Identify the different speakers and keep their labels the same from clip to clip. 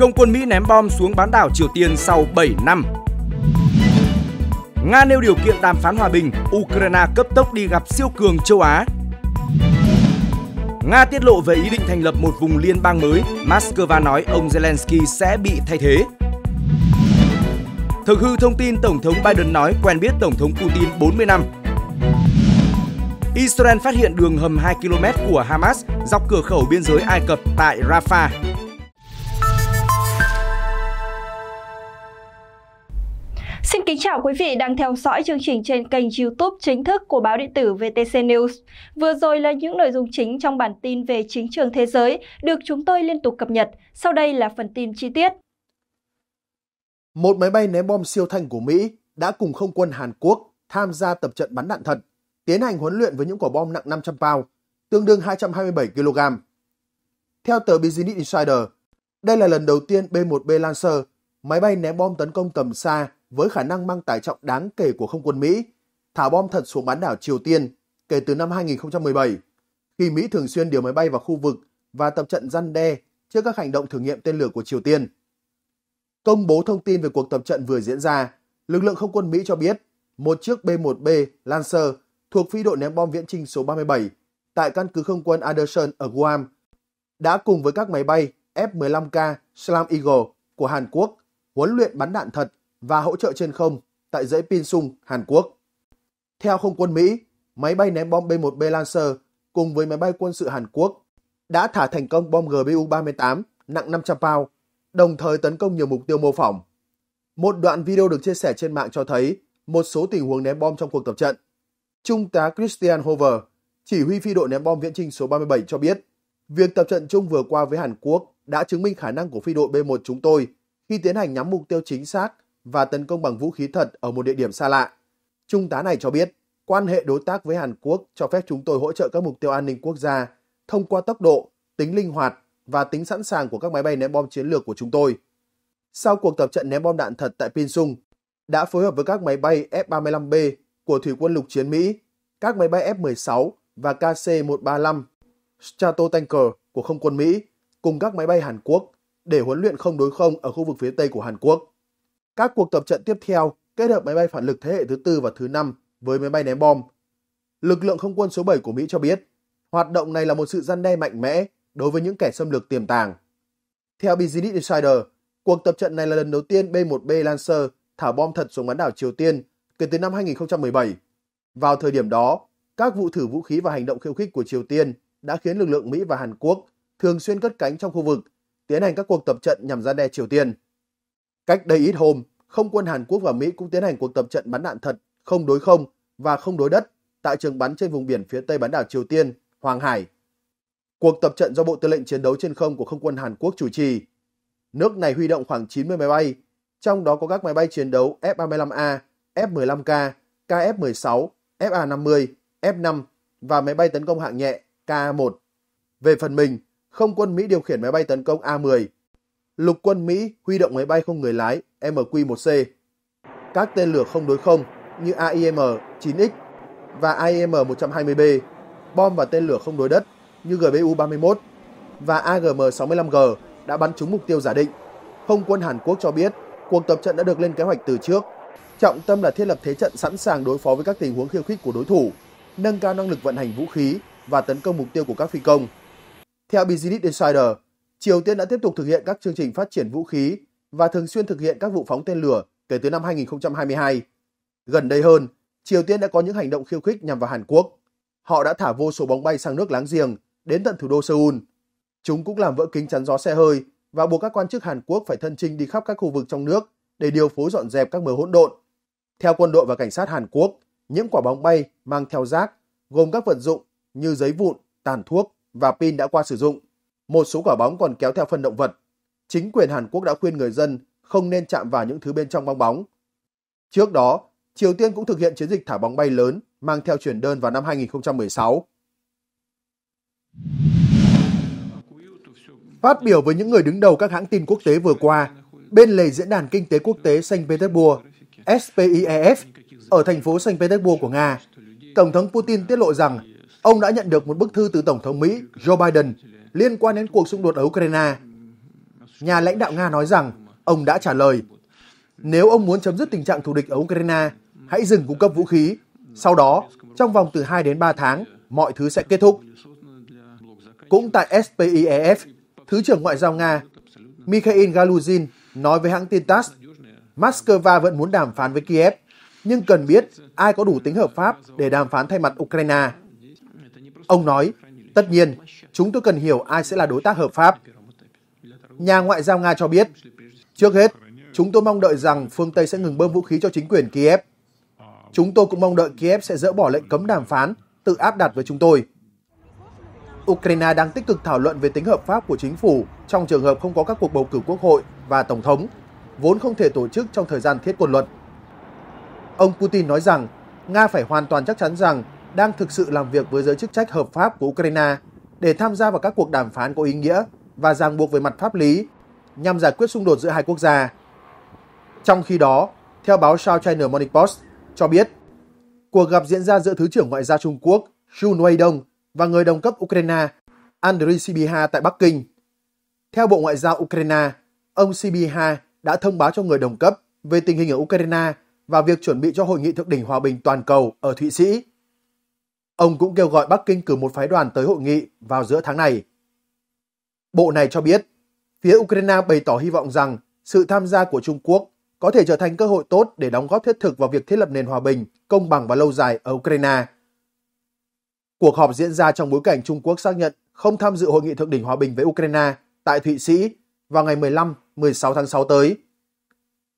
Speaker 1: Không quân Mỹ ném bom xuống bán đảo Triều Tiên sau 7 năm. Nga nêu điều kiện đàm phán hòa bình, Ukraine cấp tốc đi gặp siêu cường châu Á. Nga tiết lộ về ý định thành lập một vùng liên bang mới, Moscow nói ông Zelensky sẽ bị thay thế. Thực hư thông tin Tổng thống Biden nói quen biết Tổng thống Putin 40 năm. Israel phát hiện đường hầm 2 km của Hamas dọc cửa khẩu biên giới Ai Cập tại Rafah.
Speaker 2: chào quý vị đang theo dõi chương trình trên kênh YouTube chính thức của báo điện tử VTC News. Vừa rồi là những nội dung chính trong bản tin về chính trường thế giới được chúng tôi liên tục cập nhật. Sau đây là phần tin chi tiết.
Speaker 3: Một máy bay ném bom siêu thanh của Mỹ đã cùng không quân Hàn Quốc tham gia tập trận bắn đạn thật, tiến hành huấn luyện với những quả bom nặng 500 pound, tương đương 227 kg. Theo tờ Business Insider, đây là lần đầu tiên B-1B Lancer, máy bay ném bom tấn công tầm xa với khả năng mang tải trọng đáng kể của không quân Mỹ, thả bom thật xuống bán đảo Triều Tiên kể từ năm 2017, khi Mỹ thường xuyên điều máy bay vào khu vực và tập trận răn đe trước các hành động thử nghiệm tên lửa của Triều Tiên. Công bố thông tin về cuộc tập trận vừa diễn ra, lực lượng không quân Mỹ cho biết một chiếc B-1B Lancer thuộc phi đội ném bom viễn trinh số 37 tại căn cứ không quân Anderson ở Guam đã cùng với các máy bay F-15K Slam Eagle của Hàn Quốc huấn luyện bắn đạn thật và hỗ trợ trên không tại dãy Pinsung, Hàn Quốc. Theo không quân Mỹ, máy bay ném bom B-1B Lancer cùng với máy bay quân sự Hàn Quốc đã thả thành công bom GBU-38 nặng 500 pound, đồng thời tấn công nhiều mục tiêu mô phỏng. Một đoạn video được chia sẻ trên mạng cho thấy một số tình huống ném bom trong cuộc tập trận. Trung tá Christian Hover, chỉ huy phi đội ném bom viễn trinh số 37 cho biết, việc tập trận chung vừa qua với Hàn Quốc đã chứng minh khả năng của phi đội B-1 chúng tôi khi tiến hành nhắm mục tiêu chính xác và tấn công bằng vũ khí thật ở một địa điểm xa lạ. Trung tá này cho biết, quan hệ đối tác với Hàn Quốc cho phép chúng tôi hỗ trợ các mục tiêu an ninh quốc gia thông qua tốc độ, tính linh hoạt và tính sẵn sàng của các máy bay ném bom chiến lược của chúng tôi. Sau cuộc tập trận ném bom đạn thật tại Pinsung, đã phối hợp với các máy bay F-35B của Thủy quân lục chiến Mỹ, các máy bay F-16 và KC-135, Stratotanker của không quân Mỹ cùng các máy bay Hàn Quốc để huấn luyện không đối không ở khu vực phía Tây của Hàn Quốc. Các cuộc tập trận tiếp theo kết hợp máy bay phản lực thế hệ thứ tư và thứ năm với máy bay ném bom. Lực lượng không quân số 7 của Mỹ cho biết, hoạt động này là một sự gian đe mạnh mẽ đối với những kẻ xâm lược tiềm tàng. Theo Business Insider, cuộc tập trận này là lần đầu tiên B-1B Lancer thả bom thật xuống bán đảo Triều Tiên kể từ năm 2017. Vào thời điểm đó, các vụ thử vũ khí và hành động khiêu khích của Triều Tiên đã khiến lực lượng Mỹ và Hàn Quốc thường xuyên cất cánh trong khu vực, tiến hành các cuộc tập trận nhằm gian đe Triều Tiên. Cách đây ít hôm, không quân Hàn Quốc và Mỹ cũng tiến hành cuộc tập trận bắn đạn thật không đối không và không đối đất tại trường bắn trên vùng biển phía tây bán đảo Triều Tiên, Hoàng Hải. Cuộc tập trận do Bộ Tư lệnh Chiến đấu trên không của Không quân Hàn Quốc chủ trì. Nước này huy động khoảng 90 máy bay, trong đó có các máy bay chiến đấu F-35A, F-15K, KF-16, FA-50, F-5 và máy bay tấn công hạng nhẹ KA-1. Về phần mình, không quân Mỹ điều khiển máy bay tấn công A-10 lục quân Mỹ huy động máy bay không người lái MQ-1C. Các tên lửa không đối không như AIM-9X và AIM-120B, bom và tên lửa không đối đất như GBU-31 và AGM-65G đã bắn trúng mục tiêu giả định. Không quân Hàn Quốc cho biết cuộc tập trận đã được lên kế hoạch từ trước. Trọng tâm là thiết lập thế trận sẵn sàng đối phó với các tình huống khiêu khích của đối thủ, nâng cao năng lực vận hành vũ khí và tấn công mục tiêu của các phi công. Theo Business Insider, Triều Tiên đã tiếp tục thực hiện các chương trình phát triển vũ khí và thường xuyên thực hiện các vụ phóng tên lửa kể từ năm 2022. Gần đây hơn, Triều Tiên đã có những hành động khiêu khích nhằm vào Hàn Quốc. Họ đã thả vô số bóng bay sang nước láng giềng, đến tận thủ đô Seoul. Chúng cũng làm vỡ kính chắn gió xe hơi và buộc các quan chức Hàn Quốc phải thân chinh đi khắp các khu vực trong nước để điều phối dọn dẹp các mớ hỗn độn. Theo quân đội và cảnh sát Hàn Quốc, những quả bóng bay mang theo rác gồm các vật dụng như giấy vụn, tàn thuốc và pin đã qua sử dụng một số quả bóng còn kéo theo phân động vật. Chính quyền Hàn Quốc đã khuyên người dân không nên chạm vào những thứ bên trong bong bóng. Trước đó, Triều Tiên cũng thực hiện chiến dịch thả bóng bay lớn mang theo chuyển đơn vào năm 2016. Phát biểu với những người đứng đầu các hãng tin quốc tế vừa qua, bên lề Diễn đàn Kinh tế Quốc tế Saint Petersburg, SPIEF, ở thành phố Saint Petersburg của Nga, Tổng thống Putin tiết lộ rằng ông đã nhận được một bức thư từ Tổng thống Mỹ Joe Biden liên quan đến cuộc xung đột ở Ukraine. Nhà lãnh đạo Nga nói rằng ông đã trả lời, nếu ông muốn chấm dứt tình trạng thù địch ở Ukraine, hãy dừng cung cấp vũ khí. Sau đó, trong vòng từ 2 đến 3 tháng, mọi thứ sẽ kết thúc. Cũng tại SPIEF, Thứ trưởng Ngoại giao Nga Mikhail Galuzin nói với hãng tin TASS, Moscow vẫn muốn đàm phán với Kiev, nhưng cần biết ai có đủ tính hợp pháp để đàm phán thay mặt Ukraine. Ông nói, tất nhiên, Chúng tôi cần hiểu ai sẽ là đối tác hợp pháp. Nhà ngoại giao Nga cho biết, trước hết, chúng tôi mong đợi rằng phương Tây sẽ ngừng bơm vũ khí cho chính quyền Kiev. Chúng tôi cũng mong đợi Kiev sẽ dỡ bỏ lệnh cấm đàm phán tự áp đặt với chúng tôi. Ukraine đang tích cực thảo luận về tính hợp pháp của chính phủ trong trường hợp không có các cuộc bầu cử quốc hội và tổng thống, vốn không thể tổ chức trong thời gian thiết quân luật. Ông Putin nói rằng Nga phải hoàn toàn chắc chắn rằng đang thực sự làm việc với giới chức trách hợp pháp của Ukraine để tham gia vào các cuộc đàm phán có ý nghĩa và ràng buộc về mặt pháp lý nhằm giải quyết xung đột giữa hai quốc gia. Trong khi đó, theo báo South China Morning Post cho biết, cuộc gặp diễn ra giữa Thứ trưởng Ngoại giao Trung Quốc Xu Weidong và người đồng cấp Ukraine Andriy Sibiha tại Bắc Kinh. Theo Bộ Ngoại giao Ukraine, ông Sibiha đã thông báo cho người đồng cấp về tình hình ở Ukraine và việc chuẩn bị cho hội nghị thượng đỉnh hòa bình toàn cầu ở Thụy Sĩ Ông cũng kêu gọi Bắc Kinh cử một phái đoàn tới hội nghị vào giữa tháng này. Bộ này cho biết, phía Ukraine bày tỏ hy vọng rằng sự tham gia của Trung Quốc có thể trở thành cơ hội tốt để đóng góp thiết thực vào việc thiết lập nền hòa bình, công bằng và lâu dài ở Ukraine. Cuộc họp diễn ra trong bối cảnh Trung Quốc xác nhận không tham dự hội nghị thượng đỉnh hòa bình với Ukraine tại Thụy Sĩ vào ngày 15-16 tháng 6 tới.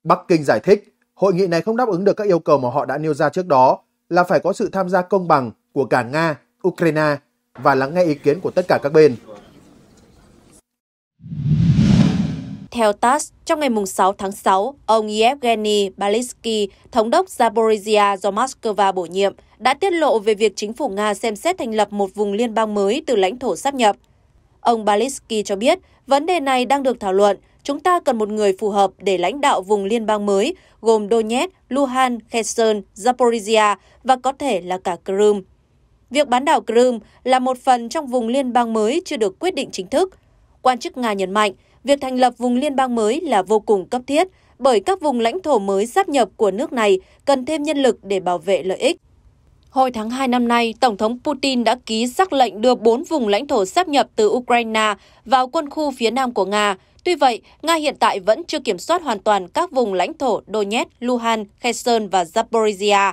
Speaker 3: Bắc Kinh giải thích hội nghị này không đáp ứng được các yêu cầu mà họ đã nêu ra trước đó là phải có sự tham gia công bằng của cả Nga, Ukraine và lắng nghe ý kiến của tất cả các bên.
Speaker 2: Theo TASS, trong ngày 6 tháng 6, ông Yevgeny Balitsky, thống đốc Zaporizhia do Moscow bổ nhiệm, đã tiết lộ về việc chính phủ Nga xem xét thành lập một vùng liên bang mới từ lãnh thổ sắp nhập. Ông Balitsky cho biết, vấn đề này đang được thảo luận. Chúng ta cần một người phù hợp để lãnh đạo vùng liên bang mới, gồm Donetsk, Luhansk, Kherson, Zaporizhia và có thể là cả Crimea. Việc bán đảo Crimea là một phần trong vùng liên bang mới chưa được quyết định chính thức. Quan chức Nga nhấn mạnh, việc thành lập vùng liên bang mới là vô cùng cấp thiết bởi các vùng lãnh thổ mới sáp nhập của nước này cần thêm nhân lực để bảo vệ lợi ích. Hồi tháng 2 năm nay, Tổng thống Putin đã ký sắc lệnh đưa 4 vùng lãnh thổ sáp nhập từ Ukraine vào quân khu phía nam của Nga. Tuy vậy, Nga hiện tại vẫn chưa kiểm soát hoàn toàn các vùng lãnh thổ Donetsk, Luhansk, Kherson và Zaporizhia.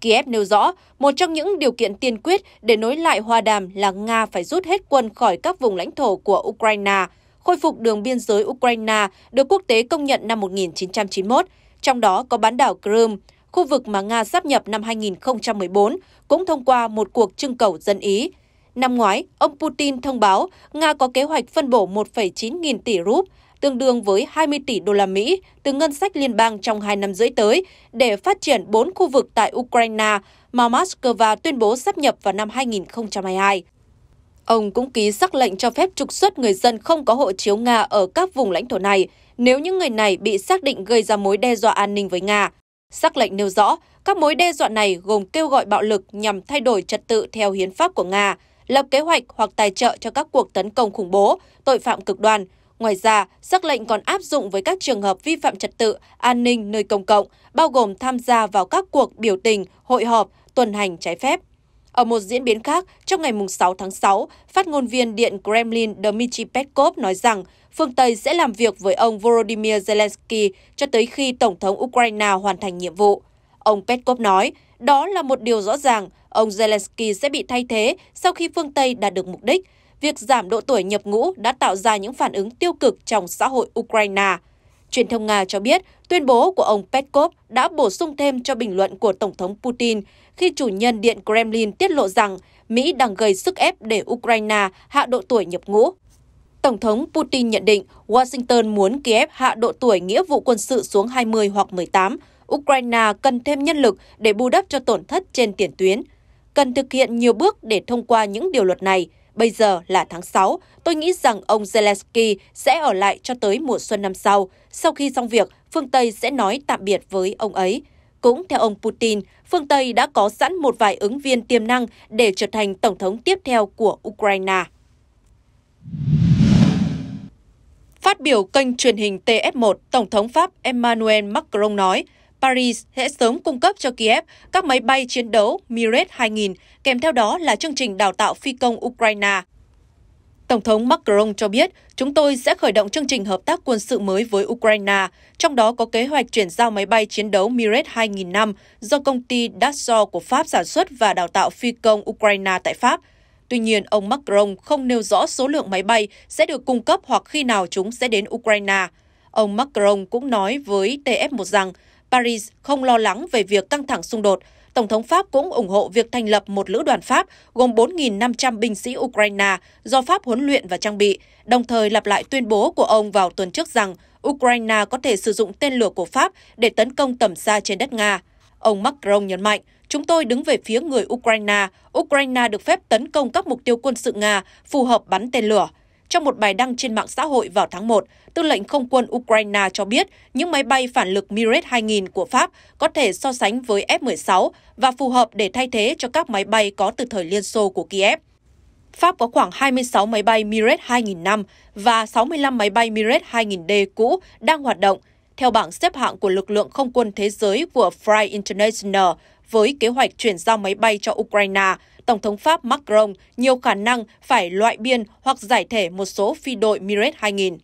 Speaker 2: Kiev nêu rõ, một trong những điều kiện tiên quyết để nối lại hòa đàm là Nga phải rút hết quân khỏi các vùng lãnh thổ của Ukraine, khôi phục đường biên giới Ukraine được quốc tế công nhận năm 1991, trong đó có bán đảo Crimea, khu vực mà Nga sáp nhập năm 2014, cũng thông qua một cuộc trưng cầu dân Ý. Năm ngoái, ông Putin thông báo Nga có kế hoạch phân bổ 1,9 nghìn tỷ rúp, tương đương với 20 tỷ đô la Mỹ từ ngân sách liên bang trong hai năm rưỡi tới để phát triển bốn khu vực tại Ukraine mà Moscow tuyên bố sắp nhập vào năm 2022. Ông cũng ký sắc lệnh cho phép trục xuất người dân không có hộ chiếu Nga ở các vùng lãnh thổ này nếu những người này bị xác định gây ra mối đe dọa an ninh với Nga. Sắc lệnh nêu rõ, các mối đe dọa này gồm kêu gọi bạo lực nhằm thay đổi trật tự theo hiến pháp của Nga, lập kế hoạch hoặc tài trợ cho các cuộc tấn công khủng bố, tội phạm cực đoan, Ngoài ra, sắc lệnh còn áp dụng với các trường hợp vi phạm trật tự, an ninh nơi công cộng, bao gồm tham gia vào các cuộc biểu tình, hội họp, tuần hành trái phép. Ở một diễn biến khác, trong ngày 6 tháng 6, phát ngôn viên Điện Kremlin Dmitry Peskov nói rằng phương Tây sẽ làm việc với ông Volodymyr Zelensky cho tới khi Tổng thống Ukraine hoàn thành nhiệm vụ. Ông Peskov nói, đó là một điều rõ ràng, ông Zelensky sẽ bị thay thế sau khi phương Tây đạt được mục đích, việc giảm độ tuổi nhập ngũ đã tạo ra những phản ứng tiêu cực trong xã hội Ukraine. Truyền thông Nga cho biết tuyên bố của ông Peskov đã bổ sung thêm cho bình luận của Tổng thống Putin khi chủ nhân Điện Kremlin tiết lộ rằng Mỹ đang gây sức ép để Ukraine hạ độ tuổi nhập ngũ. Tổng thống Putin nhận định Washington muốn Kiev hạ độ tuổi nghĩa vụ quân sự xuống 20 hoặc 18. Ukraine cần thêm nhân lực để bù đắp cho tổn thất trên tiền tuyến. Cần thực hiện nhiều bước để thông qua những điều luật này – Bây giờ là tháng 6, tôi nghĩ rằng ông Zelensky sẽ ở lại cho tới mùa xuân năm sau. Sau khi xong việc, phương Tây sẽ nói tạm biệt với ông ấy. Cũng theo ông Putin, phương Tây đã có sẵn một vài ứng viên tiềm năng để trở thành tổng thống tiếp theo của Ukraine. Phát biểu kênh truyền hình TF1, Tổng thống Pháp Emmanuel Macron nói – Paris sẽ sớm cung cấp cho Kiev các máy bay chiến đấu Mirage 2000, kèm theo đó là chương trình đào tạo phi công Ukraine. Tổng thống Macron cho biết, chúng tôi sẽ khởi động chương trình hợp tác quân sự mới với Ukraine, trong đó có kế hoạch chuyển giao máy bay chiến đấu Mirage 2000 năm do công ty Dassault của Pháp sản xuất và đào tạo phi công Ukraine tại Pháp. Tuy nhiên, ông Macron không nêu rõ số lượng máy bay sẽ được cung cấp hoặc khi nào chúng sẽ đến Ukraine. Ông Macron cũng nói với TF1 rằng Paris không lo lắng về việc căng thẳng xung đột. Tổng thống Pháp cũng ủng hộ việc thành lập một lữ đoàn Pháp gồm 4.500 binh sĩ Ukraine do Pháp huấn luyện và trang bị, đồng thời lặp lại tuyên bố của ông vào tuần trước rằng Ukraine có thể sử dụng tên lửa của Pháp để tấn công tầm xa trên đất Nga. Ông Macron nhấn mạnh, chúng tôi đứng về phía người Ukraine. Ukraine được phép tấn công các mục tiêu quân sự Nga phù hợp bắn tên lửa. Trong một bài đăng trên mạng xã hội vào tháng 1, tư lệnh không quân Ukraine cho biết những máy bay phản lực Mirage-2000 của Pháp có thể so sánh với F-16 và phù hợp để thay thế cho các máy bay có từ thời Liên Xô của Kiev. Pháp có khoảng 26 máy bay Mirage 2000 năm và 65 máy bay Mirage 2000D cũ đang hoạt động, theo bảng xếp hạng của lực lượng không quân thế giới của Fly International với kế hoạch chuyển giao máy bay cho Ukraine Tổng thống Pháp Macron nhiều khả năng phải loại biên hoặc giải thể một số phi đội Mirage 2000.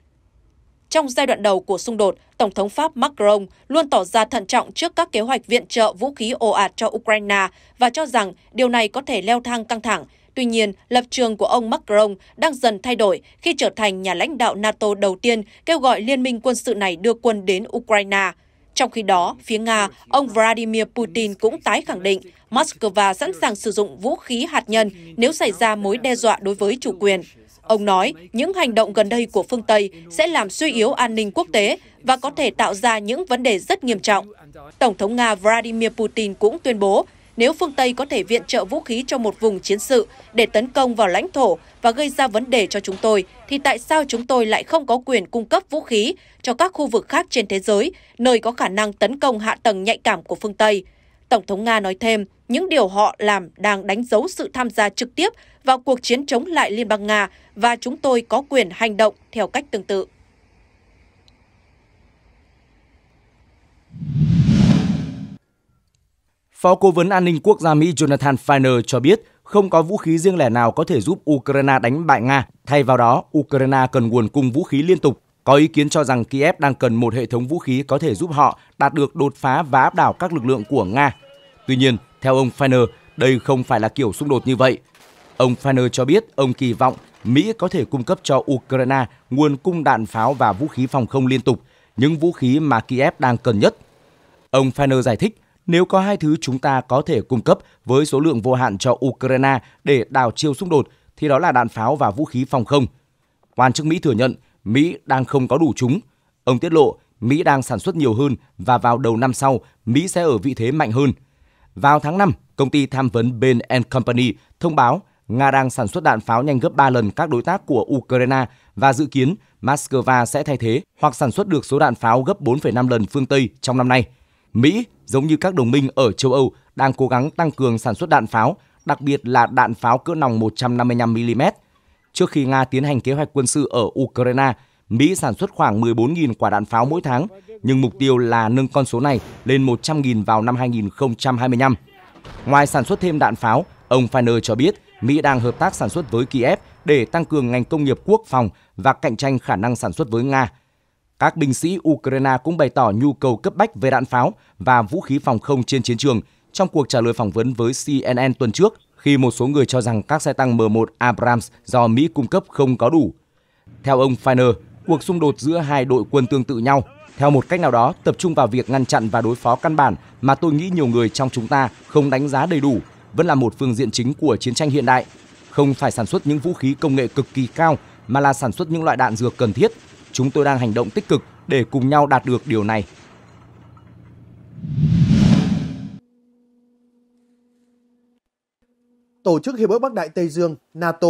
Speaker 2: Trong giai đoạn đầu của xung đột, Tổng thống Pháp Macron luôn tỏ ra thận trọng trước các kế hoạch viện trợ vũ khí ồ ạt cho Ukraine và cho rằng điều này có thể leo thang căng thẳng. Tuy nhiên, lập trường của ông Macron đang dần thay đổi khi trở thành nhà lãnh đạo NATO đầu tiên kêu gọi liên minh quân sự này đưa quân đến Ukraine. Trong khi đó, phía Nga, ông Vladimir Putin cũng tái khẳng định Moscow sẵn sàng sử dụng vũ khí hạt nhân nếu xảy ra mối đe dọa đối với chủ quyền. Ông nói những hành động gần đây của phương Tây sẽ làm suy yếu an ninh quốc tế và có thể tạo ra những vấn đề rất nghiêm trọng. Tổng thống Nga Vladimir Putin cũng tuyên bố nếu phương Tây có thể viện trợ vũ khí cho một vùng chiến sự để tấn công vào lãnh thổ và gây ra vấn đề cho chúng tôi, thì tại sao chúng tôi lại không có quyền cung cấp vũ khí cho các khu vực khác trên thế giới, nơi có khả năng tấn công hạ tầng nhạy cảm của phương Tây? Tổng thống Nga nói thêm, những điều họ làm đang đánh dấu sự tham gia trực tiếp vào cuộc chiến chống lại Liên bang Nga và chúng tôi có quyền hành động theo cách tương tự.
Speaker 1: Phó Cố vấn An ninh Quốc gia Mỹ Jonathan Feiner cho biết không có vũ khí riêng lẻ nào có thể giúp Ukraine đánh bại Nga. Thay vào đó, Ukraine cần nguồn cung vũ khí liên tục. Có ý kiến cho rằng Kiev đang cần một hệ thống vũ khí có thể giúp họ đạt được đột phá và áp đảo các lực lượng của Nga Tuy nhiên, theo ông Feiner, đây không phải là kiểu xung đột như vậy. Ông Feiner cho biết ông kỳ vọng Mỹ có thể cung cấp cho Ukraine nguồn cung đạn pháo và vũ khí phòng không liên tục, những vũ khí mà Kiev đang cần nhất. Ông Feiner giải thích, nếu có hai thứ chúng ta có thể cung cấp với số lượng vô hạn cho Ukraine để đào chiêu xung đột thì đó là đạn pháo và vũ khí phòng không. Quan chức Mỹ thừa nhận Mỹ đang không có đủ chúng. Ông tiết lộ Mỹ đang sản xuất nhiều hơn và vào đầu năm sau Mỹ sẽ ở vị thế mạnh hơn – vào tháng 5, công ty tham vấn and Company thông báo Nga đang sản xuất đạn pháo nhanh gấp 3 lần các đối tác của Ukraine và dự kiến Moscow sẽ thay thế hoặc sản xuất được số đạn pháo gấp 4,5 lần phương Tây trong năm nay. Mỹ, giống như các đồng minh ở châu Âu, đang cố gắng tăng cường sản xuất đạn pháo, đặc biệt là đạn pháo cỡ nòng 155mm. Trước khi Nga tiến hành kế hoạch quân sự ở Ukraine, Mỹ sản xuất khoảng 14.000 quả đạn pháo mỗi tháng, nhưng mục tiêu là nâng con số này lên 100.000 vào năm 2025. Ngoài sản xuất thêm đạn pháo, ông Feiner cho biết Mỹ đang hợp tác sản xuất với Kiev để tăng cường ngành công nghiệp quốc phòng và cạnh tranh khả năng sản xuất với Nga. Các binh sĩ Ukraine cũng bày tỏ nhu cầu cấp bách về đạn pháo và vũ khí phòng không trên chiến trường trong cuộc trả lời phỏng vấn với CNN tuần trước khi một số người cho rằng các xe tăng M1 Abrams do Mỹ cung cấp không có đủ. Theo ông Feiner, cuộc xung đột giữa hai đội quân tương tự nhau theo một cách nào đó tập trung vào việc ngăn chặn và đối phó căn bản mà tôi nghĩ nhiều người trong chúng ta không đánh giá đầy đủ vẫn là một phương diện chính của chiến tranh hiện đại không phải sản xuất những vũ khí công nghệ cực kỳ cao mà là sản xuất những loại đạn dược cần thiết chúng tôi đang hành động tích cực để cùng nhau đạt được điều này
Speaker 3: Tổ chức Hiệp ước Bắc Đại Tây Dương, NATO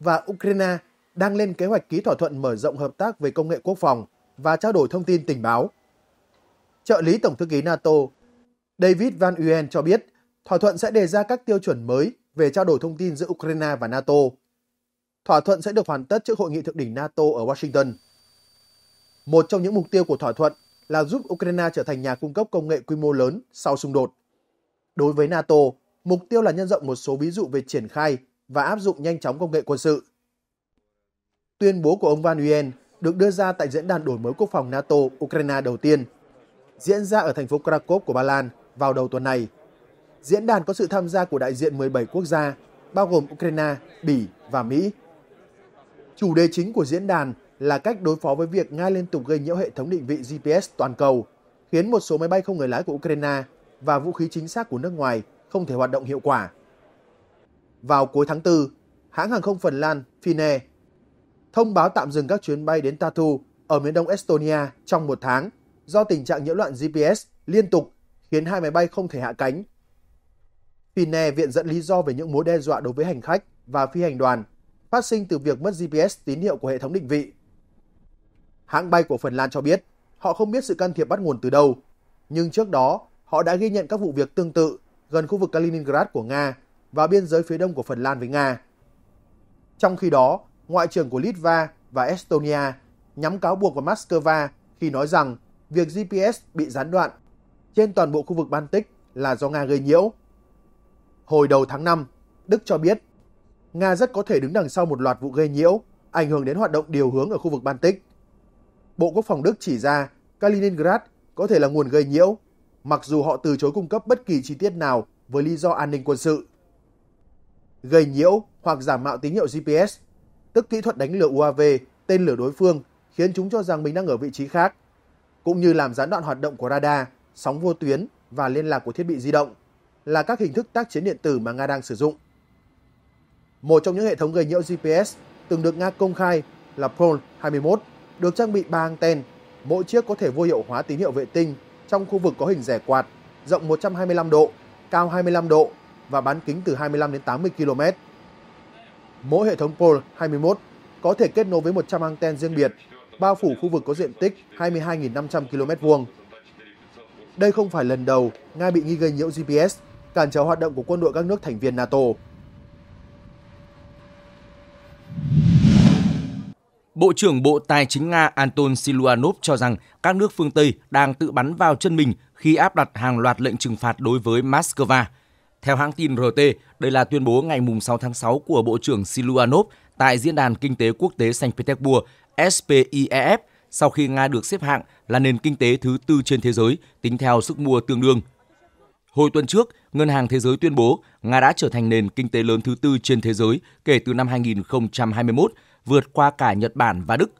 Speaker 3: và Ukraine đang lên kế hoạch ký thỏa thuận mở rộng hợp tác về công nghệ quốc phòng và trao đổi thông tin tình báo. Trợ lý Tổng thư ký NATO David Van Uen cho biết thỏa thuận sẽ đề ra các tiêu chuẩn mới về trao đổi thông tin giữa Ukraine và NATO. Thỏa thuận sẽ được hoàn tất trước hội nghị thượng đỉnh NATO ở Washington. Một trong những mục tiêu của thỏa thuận là giúp Ukraine trở thành nhà cung cấp công nghệ quy mô lớn sau xung đột. Đối với NATO, mục tiêu là nhân rộng một số ví dụ về triển khai và áp dụng nhanh chóng công nghệ quân sự. Tuyên bố của ông Van Uyen được đưa ra tại diễn đàn đổi mới quốc phòng NATO Ukraine đầu tiên, diễn ra ở thành phố Krakow của Ba Lan vào đầu tuần này. Diễn đàn có sự tham gia của đại diện 17 quốc gia, bao gồm Ukraine, Bỉ và Mỹ. Chủ đề chính của diễn đàn là cách đối phó với việc Nga liên tục gây nhiễu hệ thống định vị GPS toàn cầu, khiến một số máy bay không người lái của Ukraine và vũ khí chính xác của nước ngoài không thể hoạt động hiệu quả. Vào cuối tháng 4, hãng hàng không Phần Lan Finnair thông báo tạm dừng các chuyến bay đến Tartu ở miền đông Estonia trong một tháng do tình trạng nhiễu loạn GPS liên tục khiến hai máy bay không thể hạ cánh. Finnair viện dẫn lý do về những mối đe dọa đối với hành khách và phi hành đoàn phát sinh từ việc mất GPS tín hiệu của hệ thống định vị. Hãng bay của Phần Lan cho biết họ không biết sự can thiệp bắt nguồn từ đâu, nhưng trước đó họ đã ghi nhận các vụ việc tương tự gần khu vực Kaliningrad của Nga và biên giới phía đông của Phần Lan với Nga. Trong khi đó, Ngoại trưởng của Litva và Estonia nhắm cáo buộc vào Moscow khi nói rằng việc GPS bị gián đoạn trên toàn bộ khu vực Baltic là do Nga gây nhiễu. Hồi đầu tháng 5, Đức cho biết Nga rất có thể đứng đằng sau một loạt vụ gây nhiễu ảnh hưởng đến hoạt động điều hướng ở khu vực Baltic. Bộ Quốc phòng Đức chỉ ra Kaliningrad có thể là nguồn gây nhiễu, mặc dù họ từ chối cung cấp bất kỳ chi tiết nào với lý do an ninh quân sự. Gây nhiễu hoặc giả mạo tín hiệu GPS tức kỹ thuật đánh lửa UAV, tên lửa đối phương, khiến chúng cho rằng mình đang ở vị trí khác, cũng như làm gián đoạn hoạt động của radar, sóng vô tuyến và liên lạc của thiết bị di động, là các hình thức tác chiến điện tử mà Nga đang sử dụng. Một trong những hệ thống gây nhiễu GPS từng được Nga công khai là Pearl 21, được trang bị 3 anten, mỗi chiếc có thể vô hiệu hóa tín hiệu vệ tinh trong khu vực có hình rẻ quạt, rộng 125 độ, cao 25 độ và bán kính từ 25 đến 80 km. Mỗi hệ thống Pole 21 có thể kết nối với 100 anten riêng biệt, bao phủ khu vực có diện tích 22.500 km vuông. Đây không phải lần đầu Nga bị nghi gây nhiễu GPS, cản trở hoạt động của quân đội các nước thành viên NATO.
Speaker 1: Bộ trưởng Bộ Tài chính Nga Anton Siluanov cho rằng các nước phương Tây đang tự bắn vào chân mình khi áp đặt hàng loạt lệnh trừng phạt đối với Moscow – theo hãng tin RT, đây là tuyên bố ngày 6 tháng 6 của Bộ trưởng Siluanov tại Diễn đàn Kinh tế Quốc tế Saint Petersburg SPIEF sau khi Nga được xếp hạng là nền kinh tế thứ tư trên thế giới tính theo sức mua tương đương. Hồi tuần trước, Ngân hàng Thế giới tuyên bố Nga đã trở thành nền kinh tế lớn thứ tư trên thế giới kể từ năm 2021, vượt qua cả Nhật Bản và Đức.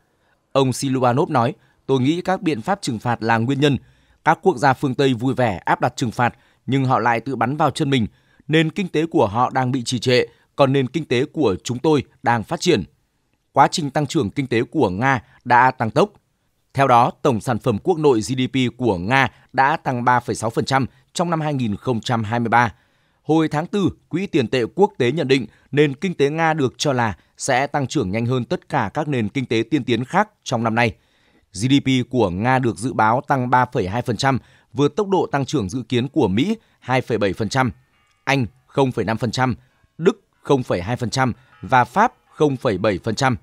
Speaker 1: Ông Siluanov nói, tôi nghĩ các biện pháp trừng phạt là nguyên nhân. Các quốc gia phương Tây vui vẻ áp đặt trừng phạt nhưng họ lại tự bắn vào chân mình. nên kinh tế của họ đang bị trì trệ, còn nền kinh tế của chúng tôi đang phát triển. Quá trình tăng trưởng kinh tế của Nga đã tăng tốc. Theo đó, tổng sản phẩm quốc nội GDP của Nga đã tăng 3,6% trong năm 2023. Hồi tháng 4, Quỹ tiền tệ quốc tế nhận định nền kinh tế Nga được cho là sẽ tăng trưởng nhanh hơn tất cả các nền kinh tế tiên tiến khác trong năm nay. GDP của Nga được dự báo tăng 3,2% vượt tốc độ tăng trưởng dự kiến của Mỹ 2,7%, Anh 0,5%, Đức 0,2% và Pháp 0,7%.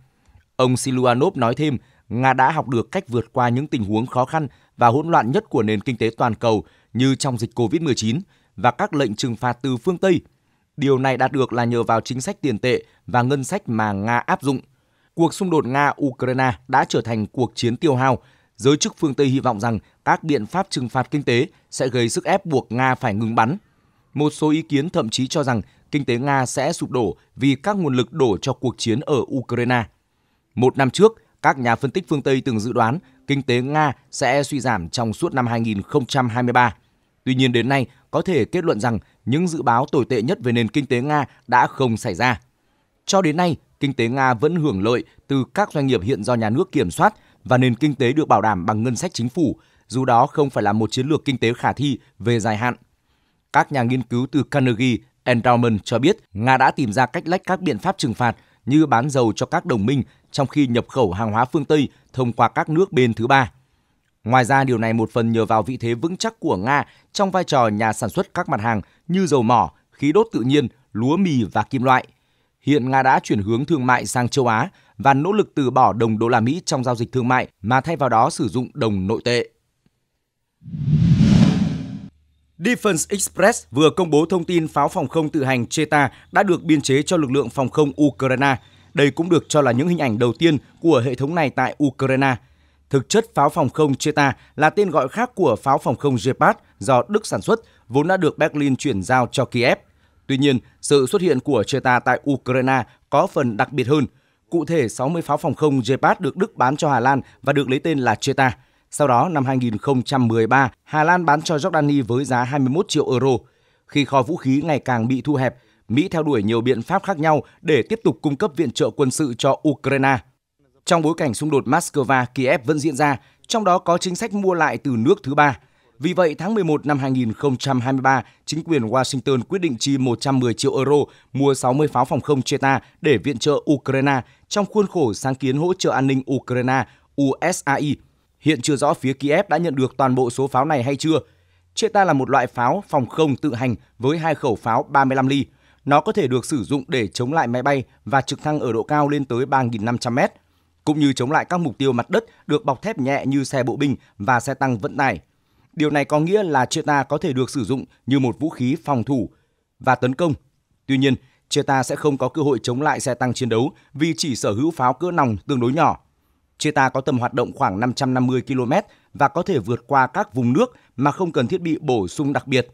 Speaker 1: Ông Siluanov nói thêm, Nga đã học được cách vượt qua những tình huống khó khăn và hỗn loạn nhất của nền kinh tế toàn cầu như trong dịch COVID-19 và các lệnh trừng phạt từ phương Tây. Điều này đạt được là nhờ vào chính sách tiền tệ và ngân sách mà Nga áp dụng. Cuộc xung đột Nga-Ukraine đã trở thành cuộc chiến tiêu hao giới chức phương Tây hy vọng rằng các biện pháp trừng phạt kinh tế sẽ gây sức ép buộc Nga phải ngừng bắn. Một số ý kiến thậm chí cho rằng kinh tế Nga sẽ sụp đổ vì các nguồn lực đổ cho cuộc chiến ở Ukraine. Một năm trước, các nhà phân tích phương Tây từng dự đoán kinh tế Nga sẽ suy giảm trong suốt năm 2023. Tuy nhiên đến nay, có thể kết luận rằng những dự báo tồi tệ nhất về nền kinh tế Nga đã không xảy ra. Cho đến nay, kinh tế Nga vẫn hưởng lợi từ các doanh nghiệp hiện do nhà nước kiểm soát – và nền kinh tế được bảo đảm bằng ngân sách chính phủ, dù đó không phải là một chiến lược kinh tế khả thi về dài hạn. Các nhà nghiên cứu từ Carnegie Endowment cho biết Nga đã tìm ra cách lách các biện pháp trừng phạt như bán dầu cho các đồng minh trong khi nhập khẩu hàng hóa phương Tây thông qua các nước bên thứ ba. Ngoài ra, điều này một phần nhờ vào vị thế vững chắc của Nga trong vai trò nhà sản xuất các mặt hàng như dầu mỏ, khí đốt tự nhiên, lúa mì và kim loại. Hiện Nga đã chuyển hướng thương mại sang châu Á và nỗ lực từ bỏ đồng đô la Mỹ trong giao dịch thương mại mà thay vào đó sử dụng đồng nội tệ. Defense Express vừa công bố thông tin pháo phòng không tự hành Cheta đã được biên chế cho lực lượng phòng không Ukraine. Đây cũng được cho là những hình ảnh đầu tiên của hệ thống này tại Ukraine. Thực chất pháo phòng không Cheta là tên gọi khác của pháo phòng không Gepard do Đức sản xuất, vốn đã được Berlin chuyển giao cho Kiev. Tuy nhiên, sự xuất hiện của Cheta tại Ukraine có phần đặc biệt hơn – Cụ thể, 60 pháo phòng không Gepard được Đức bán cho Hà Lan và được lấy tên là Cheta. Sau đó, năm 2013, Hà Lan bán cho Jordani với giá 21 triệu euro. Khi kho vũ khí ngày càng bị thu hẹp, Mỹ theo đuổi nhiều biện pháp khác nhau để tiếp tục cung cấp viện trợ quân sự cho Ukraine. Trong bối cảnh xung đột Moscow-Kiev vẫn diễn ra, trong đó có chính sách mua lại từ nước thứ ba – vì vậy, tháng 11 năm 2023, chính quyền Washington quyết định chi 110 triệu euro mua 60 pháo phòng không Cheta để viện trợ Ukraine trong khuôn khổ sáng kiến hỗ trợ an ninh Ukraine USAI. Hiện chưa rõ phía Kiev đã nhận được toàn bộ số pháo này hay chưa. Cheta là một loại pháo phòng không tự hành với hai khẩu pháo 35 ly. Nó có thể được sử dụng để chống lại máy bay và trực thăng ở độ cao lên tới 3.500 mét, cũng như chống lại các mục tiêu mặt đất được bọc thép nhẹ như xe bộ binh và xe tăng vận tải. Điều này có nghĩa là Cheta có thể được sử dụng như một vũ khí phòng thủ và tấn công. Tuy nhiên, Cheta sẽ không có cơ hội chống lại xe tăng chiến đấu vì chỉ sở hữu pháo cỡ nòng tương đối nhỏ. Cheta có tầm hoạt động khoảng 550 km và có thể vượt qua các vùng nước mà không cần thiết bị bổ sung đặc biệt.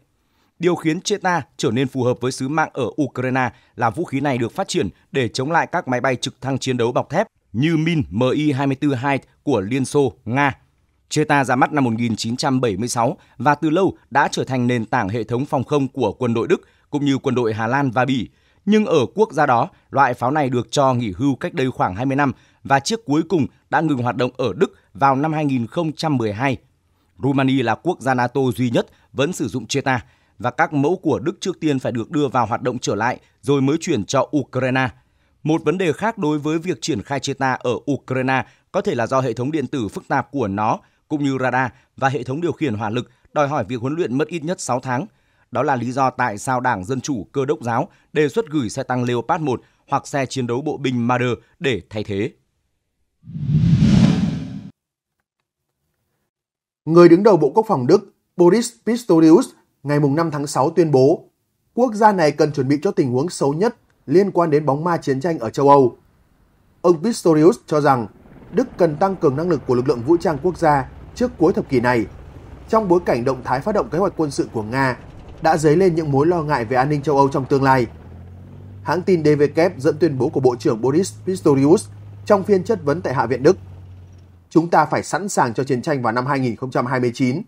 Speaker 1: Điều khiến Cheta trở nên phù hợp với sứ mạng ở Ukraine là vũ khí này được phát triển để chống lại các máy bay trực thăng chiến đấu bọc thép như Min Mi-24 Hai của Liên Xô, Nga Cheta ra mắt năm 1976 và từ lâu đã trở thành nền tảng hệ thống phòng không của quân đội Đức cũng như quân đội Hà Lan và Bỉ. Nhưng ở quốc gia đó, loại pháo này được cho nghỉ hưu cách đây khoảng 20 năm và chiếc cuối cùng đã ngừng hoạt động ở Đức vào năm 2012. Rumani là quốc gia NATO duy nhất vẫn sử dụng Cheta và các mẫu của Đức trước tiên phải được đưa vào hoạt động trở lại rồi mới chuyển cho Ukraine. Một vấn đề khác đối với việc triển khai Cheta ở Ukraine có thể là do hệ thống điện tử phức tạp của nó cũng như radar và hệ thống điều khiển hỏa lực đòi hỏi việc huấn luyện mất ít nhất 6 tháng. Đó là lý do tại sao Đảng Dân Chủ Cơ đốc giáo đề xuất gửi xe tăng Leopard 1 hoặc xe chiến đấu bộ binh Marder để thay thế.
Speaker 3: Người đứng đầu Bộ Quốc phòng Đức Boris Pistorius ngày 5 tháng 6 tuyên bố quốc gia này cần chuẩn bị cho tình huống xấu nhất liên quan đến bóng ma chiến tranh ở châu Âu. Ông Pistorius cho rằng Đức cần tăng cường năng lực của lực lượng vũ trang quốc gia trước cuối thập kỷ này. Trong bối cảnh động thái phát động kế hoạch quân sự của Nga đã dấy lên những mối lo ngại về an ninh châu Âu trong tương lai. Hãng tin DW dẫn tuyên bố của Bộ trưởng Boris Pistorius trong phiên chất vấn tại Hạ viện Đức. Chúng ta phải sẵn sàng cho chiến tranh vào năm 2029.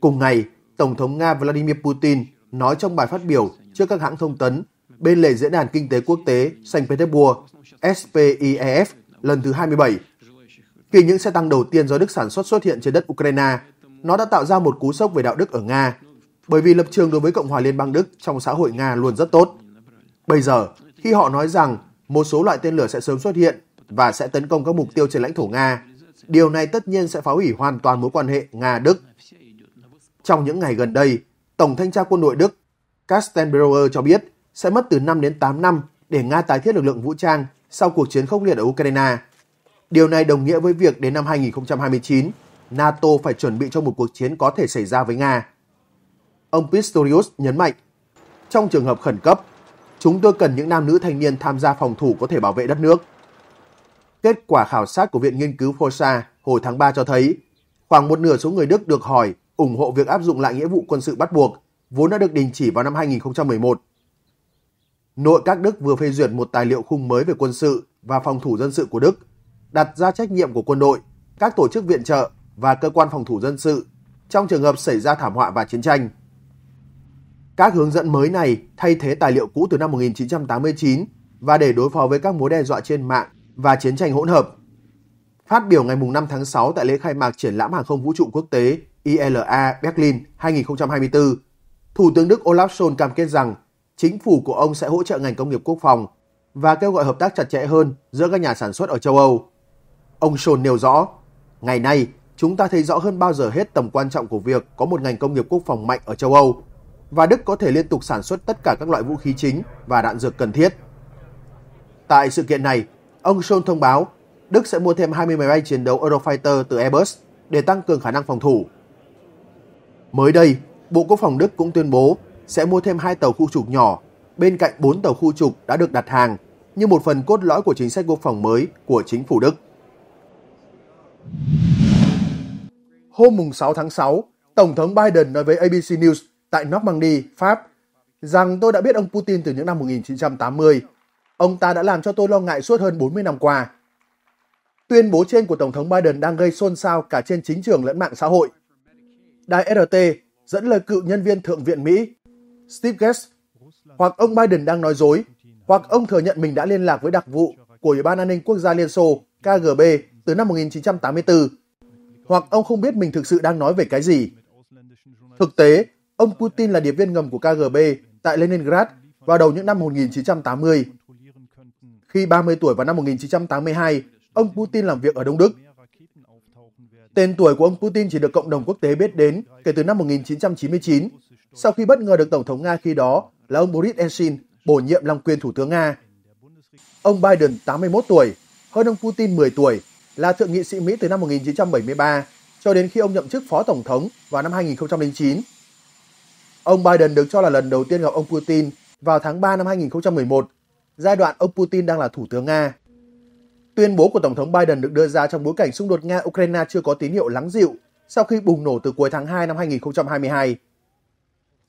Speaker 3: Cùng ngày, Tổng thống Nga Vladimir Putin nói trong bài phát biểu trước các hãng thông tấn bên lề Diễn đàn Kinh tế Quốc tế Saint Petersburg SPIEF lần thứ 27 khi những xe tăng đầu tiên do Đức sản xuất xuất hiện trên đất Ukraine, nó đã tạo ra một cú sốc về đạo đức ở Nga, bởi vì lập trường đối với Cộng hòa Liên bang Đức trong xã hội Nga luôn rất tốt. Bây giờ, khi họ nói rằng một số loại tên lửa sẽ sớm xuất hiện và sẽ tấn công các mục tiêu trên lãnh thổ Nga, điều này tất nhiên sẽ phá hủy hoàn toàn mối quan hệ Nga-Đức. Trong những ngày gần đây, Tổng thanh tra quân đội Đức Kastenbauer cho biết sẽ mất từ 5 đến 8 năm để Nga tái thiết lực lượng vũ trang sau cuộc chiến khốc liệt ở Ukraine. Điều này đồng nghĩa với việc đến năm 2029, NATO phải chuẩn bị cho một cuộc chiến có thể xảy ra với Nga. Ông Pistorius nhấn mạnh, trong trường hợp khẩn cấp, chúng tôi cần những nam nữ thanh niên tham gia phòng thủ có thể bảo vệ đất nước. Kết quả khảo sát của Viện Nghiên cứu Forsa hồi tháng 3 cho thấy, khoảng một nửa số người Đức được hỏi ủng hộ việc áp dụng lại nghĩa vụ quân sự bắt buộc, vốn đã được đình chỉ vào năm 2011. Nội các Đức vừa phê duyệt một tài liệu khung mới về quân sự và phòng thủ dân sự của Đức – đặt ra trách nhiệm của quân đội, các tổ chức viện trợ và cơ quan phòng thủ dân sự trong trường hợp xảy ra thảm họa và chiến tranh. Các hướng dẫn mới này thay thế tài liệu cũ từ năm 1989 và để đối phó với các mối đe dọa trên mạng và chiến tranh hỗn hợp. Phát biểu ngày 5 tháng 6 tại lễ khai mạc triển lãm hàng không vũ trụ quốc tế ILA Berlin 2024, Thủ tướng Đức Olaf Scholz cam kết rằng chính phủ của ông sẽ hỗ trợ ngành công nghiệp quốc phòng và kêu gọi hợp tác chặt chẽ hơn giữa các nhà sản xuất ở châu Âu. Ông Sean nêu rõ, ngày nay chúng ta thấy rõ hơn bao giờ hết tầm quan trọng của việc có một ngành công nghiệp quốc phòng mạnh ở châu Âu và Đức có thể liên tục sản xuất tất cả các loại vũ khí chính và đạn dược cần thiết. Tại sự kiện này, ông Scholz thông báo Đức sẽ mua thêm 20 máy bay chiến đấu Eurofighter từ Airbus để tăng cường khả năng phòng thủ. Mới đây, Bộ Quốc phòng Đức cũng tuyên bố sẽ mua thêm hai tàu khu trục nhỏ bên cạnh 4 tàu khu trục đã được đặt hàng như một phần cốt lõi của chính sách quốc phòng mới của chính phủ Đức. Hôm mùng 6 tháng 6, Tổng thống Biden nói với ABC News tại Normandy, Pháp, rằng tôi đã biết ông Putin từ những năm 1980. Ông ta đã làm cho tôi lo ngại suốt hơn 40 năm qua. Tuyên bố trên của Tổng thống Biden đang gây xôn xao cả trên chính trường lẫn mạng xã hội. Đài RT dẫn lời cựu nhân viên Thượng viện Mỹ Steve Gates hoặc ông Biden đang nói dối, hoặc ông thừa nhận mình đã liên lạc với đặc vụ của Ủy ban An ninh Quốc gia Liên Xô KGB từ năm 1984, hoặc ông không biết mình thực sự đang nói về cái gì. Thực tế, ông Putin là điệp viên ngầm của KGB tại Leningrad vào đầu những năm 1980. Khi 30 tuổi vào năm 1982, ông Putin làm việc ở Đông Đức. Tên tuổi của ông Putin chỉ được cộng đồng quốc tế biết đến kể từ năm 1999, sau khi bất ngờ được Tổng thống Nga khi đó là ông Boris Yeltsin bổ nhiệm làm quyền Thủ tướng Nga. Ông Biden 81 tuổi, hơn ông Putin 10 tuổi là thượng nghị sĩ Mỹ từ năm 1973 cho đến khi ông nhậm chức phó tổng thống vào năm 2009. Ông Biden được cho là lần đầu tiên gặp ông Putin vào tháng 3 năm 2011, giai đoạn ông Putin đang là thủ tướng Nga. Tuyên bố của Tổng thống Biden được đưa ra trong bối cảnh xung đột Nga-Ukraine chưa có tín hiệu lắng dịu sau khi bùng nổ từ cuối tháng 2 năm 2022.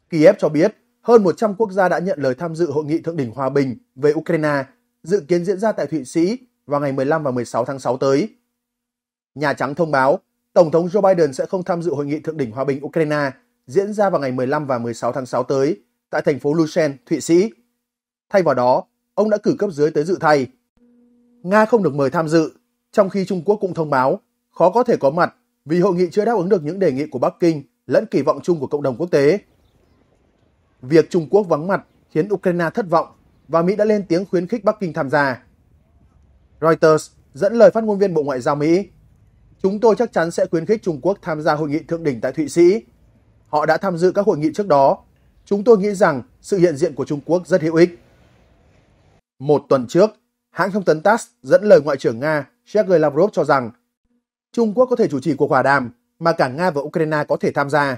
Speaker 3: Kiev cho biết hơn 100 quốc gia đã nhận lời tham dự hội nghị thượng đỉnh hòa bình về Ukraine dự kiến diễn ra tại Thụy Sĩ vào ngày 15 và 16 tháng 6 tới. Nhà Trắng thông báo Tổng thống Joe Biden sẽ không tham dự hội nghị thượng đỉnh hòa bình Ukraine diễn ra vào ngày 15 và 16 tháng 6 tới tại thành phố Lucerne, Thụy Sĩ. Thay vào đó, ông đã cử cấp dưới tới dự thay. Nga không được mời tham dự, trong khi Trung Quốc cũng thông báo khó có thể có mặt vì hội nghị chưa đáp ứng được những đề nghị của Bắc Kinh lẫn kỳ vọng chung của cộng đồng quốc tế. Việc Trung Quốc vắng mặt khiến Ukraine thất vọng và Mỹ đã lên tiếng khuyến khích Bắc Kinh tham gia. Reuters dẫn lời phát ngôn viên Bộ Ngoại giao Mỹ chúng tôi chắc chắn sẽ khuyến khích Trung Quốc tham gia hội nghị thượng đỉnh tại Thụy Sĩ. Họ đã tham dự các hội nghị trước đó. Chúng tôi nghĩ rằng sự hiện diện của Trung Quốc rất hữu ích. Một tuần trước, hãng thông tấn TASS dẫn lời Ngoại trưởng Nga Sergei Lavrov cho rằng Trung Quốc có thể chủ trì cuộc hòa đàm mà cả Nga và Ukraine có thể tham gia.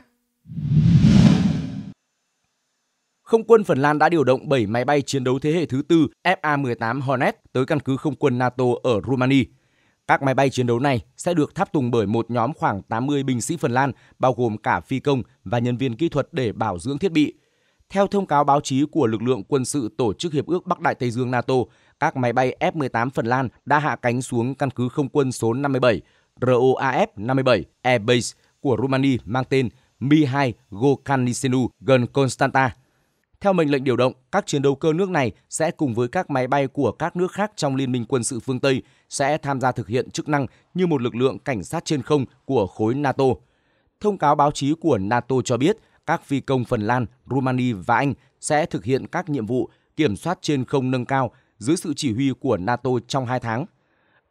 Speaker 1: Không quân Phần Lan đã điều động 7 máy bay chiến đấu thế hệ thứ tư FA-18 Hornet tới căn cứ không quân NATO ở Romania. Các máy bay chiến đấu này sẽ được tháp tùng bởi một nhóm khoảng 80 binh sĩ Phần Lan, bao gồm cả phi công và nhân viên kỹ thuật để bảo dưỡng thiết bị. Theo thông cáo báo chí của lực lượng quân sự tổ chức Hiệp ước Bắc Đại Tây Dương NATO, các máy bay F-18 Phần Lan đã hạ cánh xuống căn cứ không quân số 57 ROAF-57 Airbase của Romania mang tên Mi-2 Gokhanisenu gần Constanta. Theo mệnh lệnh điều động, các chiến đấu cơ nước này sẽ cùng với các máy bay của các nước khác trong Liên minh quân sự phương Tây sẽ tham gia thực hiện chức năng như một lực lượng cảnh sát trên không của khối NATO. Thông cáo báo chí của NATO cho biết các phi công Phần Lan, Rumani và Anh sẽ thực hiện các nhiệm vụ kiểm soát trên không nâng cao dưới sự chỉ huy của NATO trong 2 tháng.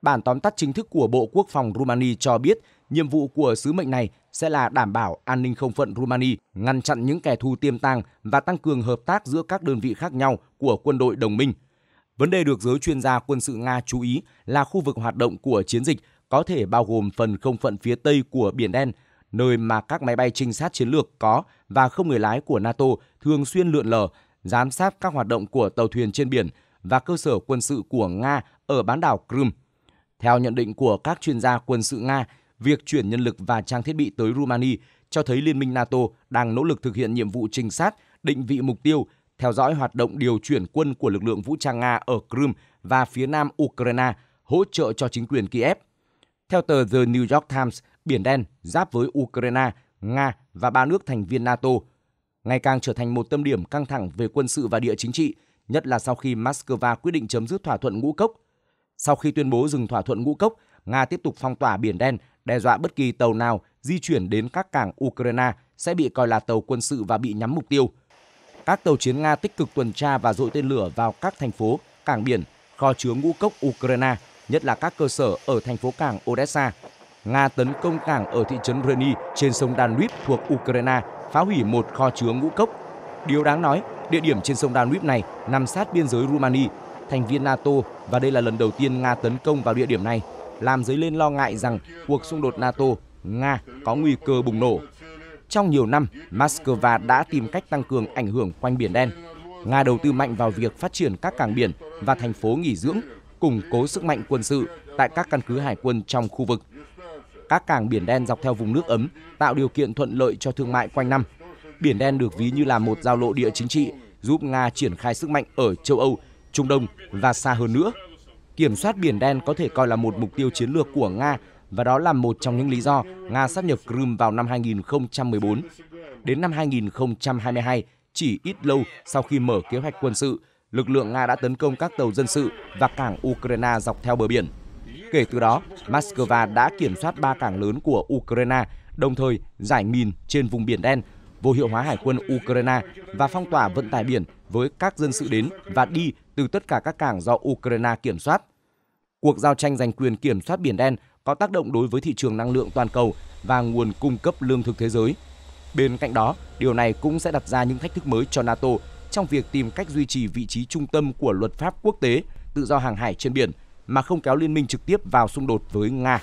Speaker 1: Bản tóm tắt chính thức của Bộ Quốc phòng Rumani cho biết nhiệm vụ của sứ mệnh này sẽ là đảm bảo an ninh không phận Rumani, ngăn chặn những kẻ thù tiềm tàng và tăng cường hợp tác giữa các đơn vị khác nhau của quân đội đồng minh – Vấn đề được giới chuyên gia quân sự Nga chú ý là khu vực hoạt động của chiến dịch có thể bao gồm phần không phận phía tây của Biển Đen, nơi mà các máy bay trinh sát chiến lược có và không người lái của NATO thường xuyên lượn lờ, giám sát các hoạt động của tàu thuyền trên biển và cơ sở quân sự của Nga ở bán đảo Crimea. Theo nhận định của các chuyên gia quân sự Nga, việc chuyển nhân lực và trang thiết bị tới Rumani cho thấy Liên minh NATO đang nỗ lực thực hiện nhiệm vụ trinh sát, định vị mục tiêu theo dõi hoạt động điều chuyển quân của lực lượng vũ trang Nga ở Crimea và phía nam Ukraine, hỗ trợ cho chính quyền Kiev. Theo tờ The New York Times, Biển Đen giáp với Ukraine, Nga và ba nước thành viên NATO ngày càng trở thành một tâm điểm căng thẳng về quân sự và địa chính trị, nhất là sau khi Moscow quyết định chấm dứt thỏa thuận ngũ cốc. Sau khi tuyên bố dừng thỏa thuận ngũ cốc, Nga tiếp tục phong tỏa Biển Đen, đe dọa bất kỳ tàu nào di chuyển đến các cảng Ukraine sẽ bị coi là tàu quân sự và bị nhắm mục tiêu – các tàu chiến Nga tích cực tuần tra và dội tên lửa vào các thành phố, cảng biển, kho chứa ngũ cốc Ukraine, nhất là các cơ sở ở thành phố cảng Odessa. Nga tấn công cảng ở thị trấn Reni trên sông Danube thuộc Ukraine, phá hủy một kho chứa ngũ cốc. Điều đáng nói, địa điểm trên sông Danube này nằm sát biên giới Rumani, thành viên NATO và đây là lần đầu tiên Nga tấn công vào địa điểm này, làm dấy lên lo ngại rằng cuộc xung đột NATO Nga có nguy cơ bùng nổ trong nhiều năm, Moscow đã tìm cách tăng cường ảnh hưởng quanh Biển Đen. Nga đầu tư mạnh vào việc phát triển các cảng biển và thành phố nghỉ dưỡng, củng cố sức mạnh quân sự tại các căn cứ hải quân trong khu vực. Các cảng Biển Đen dọc theo vùng nước ấm tạo điều kiện thuận lợi cho thương mại quanh năm. Biển Đen được ví như là một giao lộ địa chính trị giúp Nga triển khai sức mạnh ở châu Âu, Trung Đông và xa hơn nữa. Kiểm soát Biển Đen có thể coi là một mục tiêu chiến lược của Nga và đó là một trong những lý do Nga sát nhập Crimea vào năm 2014. Đến năm 2022, chỉ ít lâu sau khi mở kế hoạch quân sự, lực lượng Nga đã tấn công các tàu dân sự và cảng Ukraine dọc theo bờ biển. Kể từ đó, Moscow đã kiểm soát ba cảng lớn của Ukraine, đồng thời giải mìn trên vùng biển đen, vô hiệu hóa hải quân Ukraine và phong tỏa vận tải biển với các dân sự đến và đi từ tất cả các cảng do Ukraine kiểm soát. Cuộc giao tranh giành quyền kiểm soát biển đen có tác động đối với thị trường năng lượng toàn cầu và nguồn cung cấp lương thực thế giới. Bên cạnh đó, điều này cũng sẽ đặt ra những thách thức mới cho NATO trong việc tìm cách duy trì vị trí trung tâm của luật pháp quốc tế tự do hàng hải trên biển mà không kéo liên minh trực tiếp vào xung đột với Nga.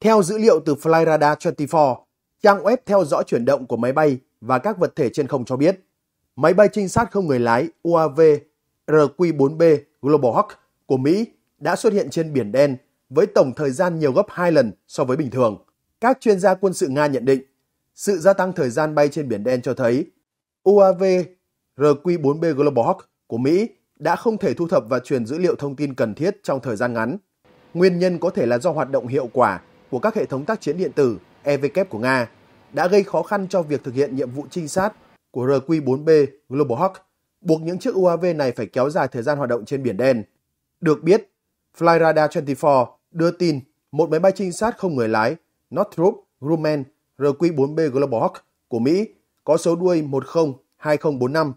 Speaker 3: Theo dữ liệu từ Flyradar 24, trang web theo dõi chuyển động của máy bay và các vật thể trên không cho biết, máy bay trinh sát không người lái UAV RQ-4B Global Hawk của Mỹ đã xuất hiện trên Biển Đen với tổng thời gian nhiều gấp 2 lần so với bình thường. Các chuyên gia quân sự Nga nhận định, sự gia tăng thời gian bay trên Biển Đen cho thấy UAV RQ-4B Global Hawk của Mỹ đã không thể thu thập và truyền dữ liệu thông tin cần thiết trong thời gian ngắn. Nguyên nhân có thể là do hoạt động hiệu quả của các hệ thống tác chiến điện tử Evk của Nga đã gây khó khăn cho việc thực hiện nhiệm vụ trinh sát của RQ-4B Global Hawk, buộc những chiếc UAV này phải kéo dài thời gian hoạt động trên Biển Đen – được biết, Flyradar 24 đưa tin một máy bay trinh sát không người lái Northrop Grumman RQ-4B Global Hawk của Mỹ có số đuôi 102045,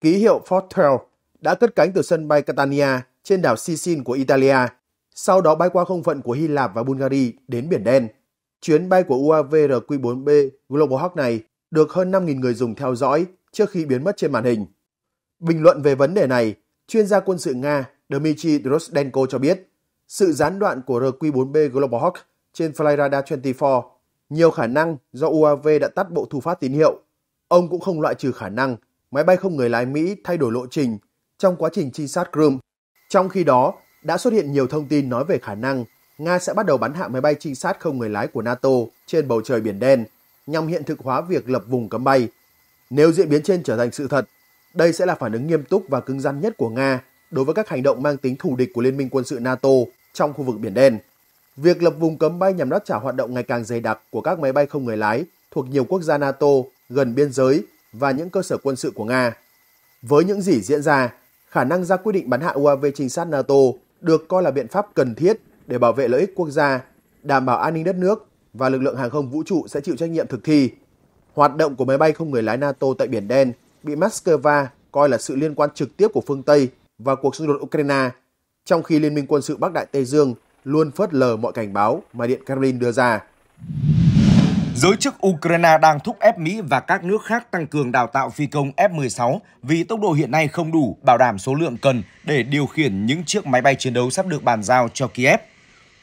Speaker 3: ký hiệu Fort đã cất cánh từ sân bay Catania trên đảo Sicin của Italia, sau đó bay qua không phận của Hy Lạp và Bulgaria đến Biển Đen. Chuyến bay của UAV RQ-4B Global Hawk này được hơn 5.000 người dùng theo dõi trước khi biến mất trên màn hình. Bình luận về vấn đề này, chuyên gia quân sự Nga Dmitry Drosdenko cho biết, sự gián đoạn của RQ-4B Global Hawk trên Flyradar 24 nhiều khả năng do UAV đã tắt bộ thu phát tín hiệu. Ông cũng không loại trừ khả năng máy bay không người lái Mỹ thay đổi lộ trình trong quá trình trinh sát Crimea. Trong khi đó, đã xuất hiện nhiều thông tin nói về khả năng Nga sẽ bắt đầu bắn hạ máy bay trinh sát không người lái của NATO trên bầu trời Biển Đen nhằm hiện thực hóa việc lập vùng cấm bay. Nếu diễn biến trên trở thành sự thật, đây sẽ là phản ứng nghiêm túc và cứng rắn nhất của Nga đối với các hành động mang tính thù địch của Liên minh quân sự NATO trong khu vực Biển Đen. Việc lập vùng cấm bay nhằm đáp trả hoạt động ngày càng dày đặc của các máy bay không người lái thuộc nhiều quốc gia NATO gần biên giới và những cơ sở quân sự của Nga. Với những gì diễn ra, khả năng ra quyết định bắn hạ UAV trinh sát NATO được coi là biện pháp cần thiết để bảo vệ lợi ích quốc gia, đảm bảo an ninh đất nước và lực lượng hàng không vũ trụ sẽ chịu trách nhiệm thực thi. Hoạt động của máy bay không người lái NATO tại Biển Đen bị Moscow coi là sự liên quan trực tiếp của phương Tây và cuộc xung đột Ukraine, trong khi Liên minh quân sự Bắc Đại Tây Dương luôn phớt lờ mọi cảnh báo mà Điện Kremlin đưa ra. Giới chức
Speaker 1: Ukraine đang thúc ép Mỹ và các nước khác tăng cường đào tạo phi công F-16 vì tốc độ hiện nay không đủ bảo đảm số lượng cần để điều khiển những chiếc máy bay chiến đấu sắp được bàn giao cho Kiev.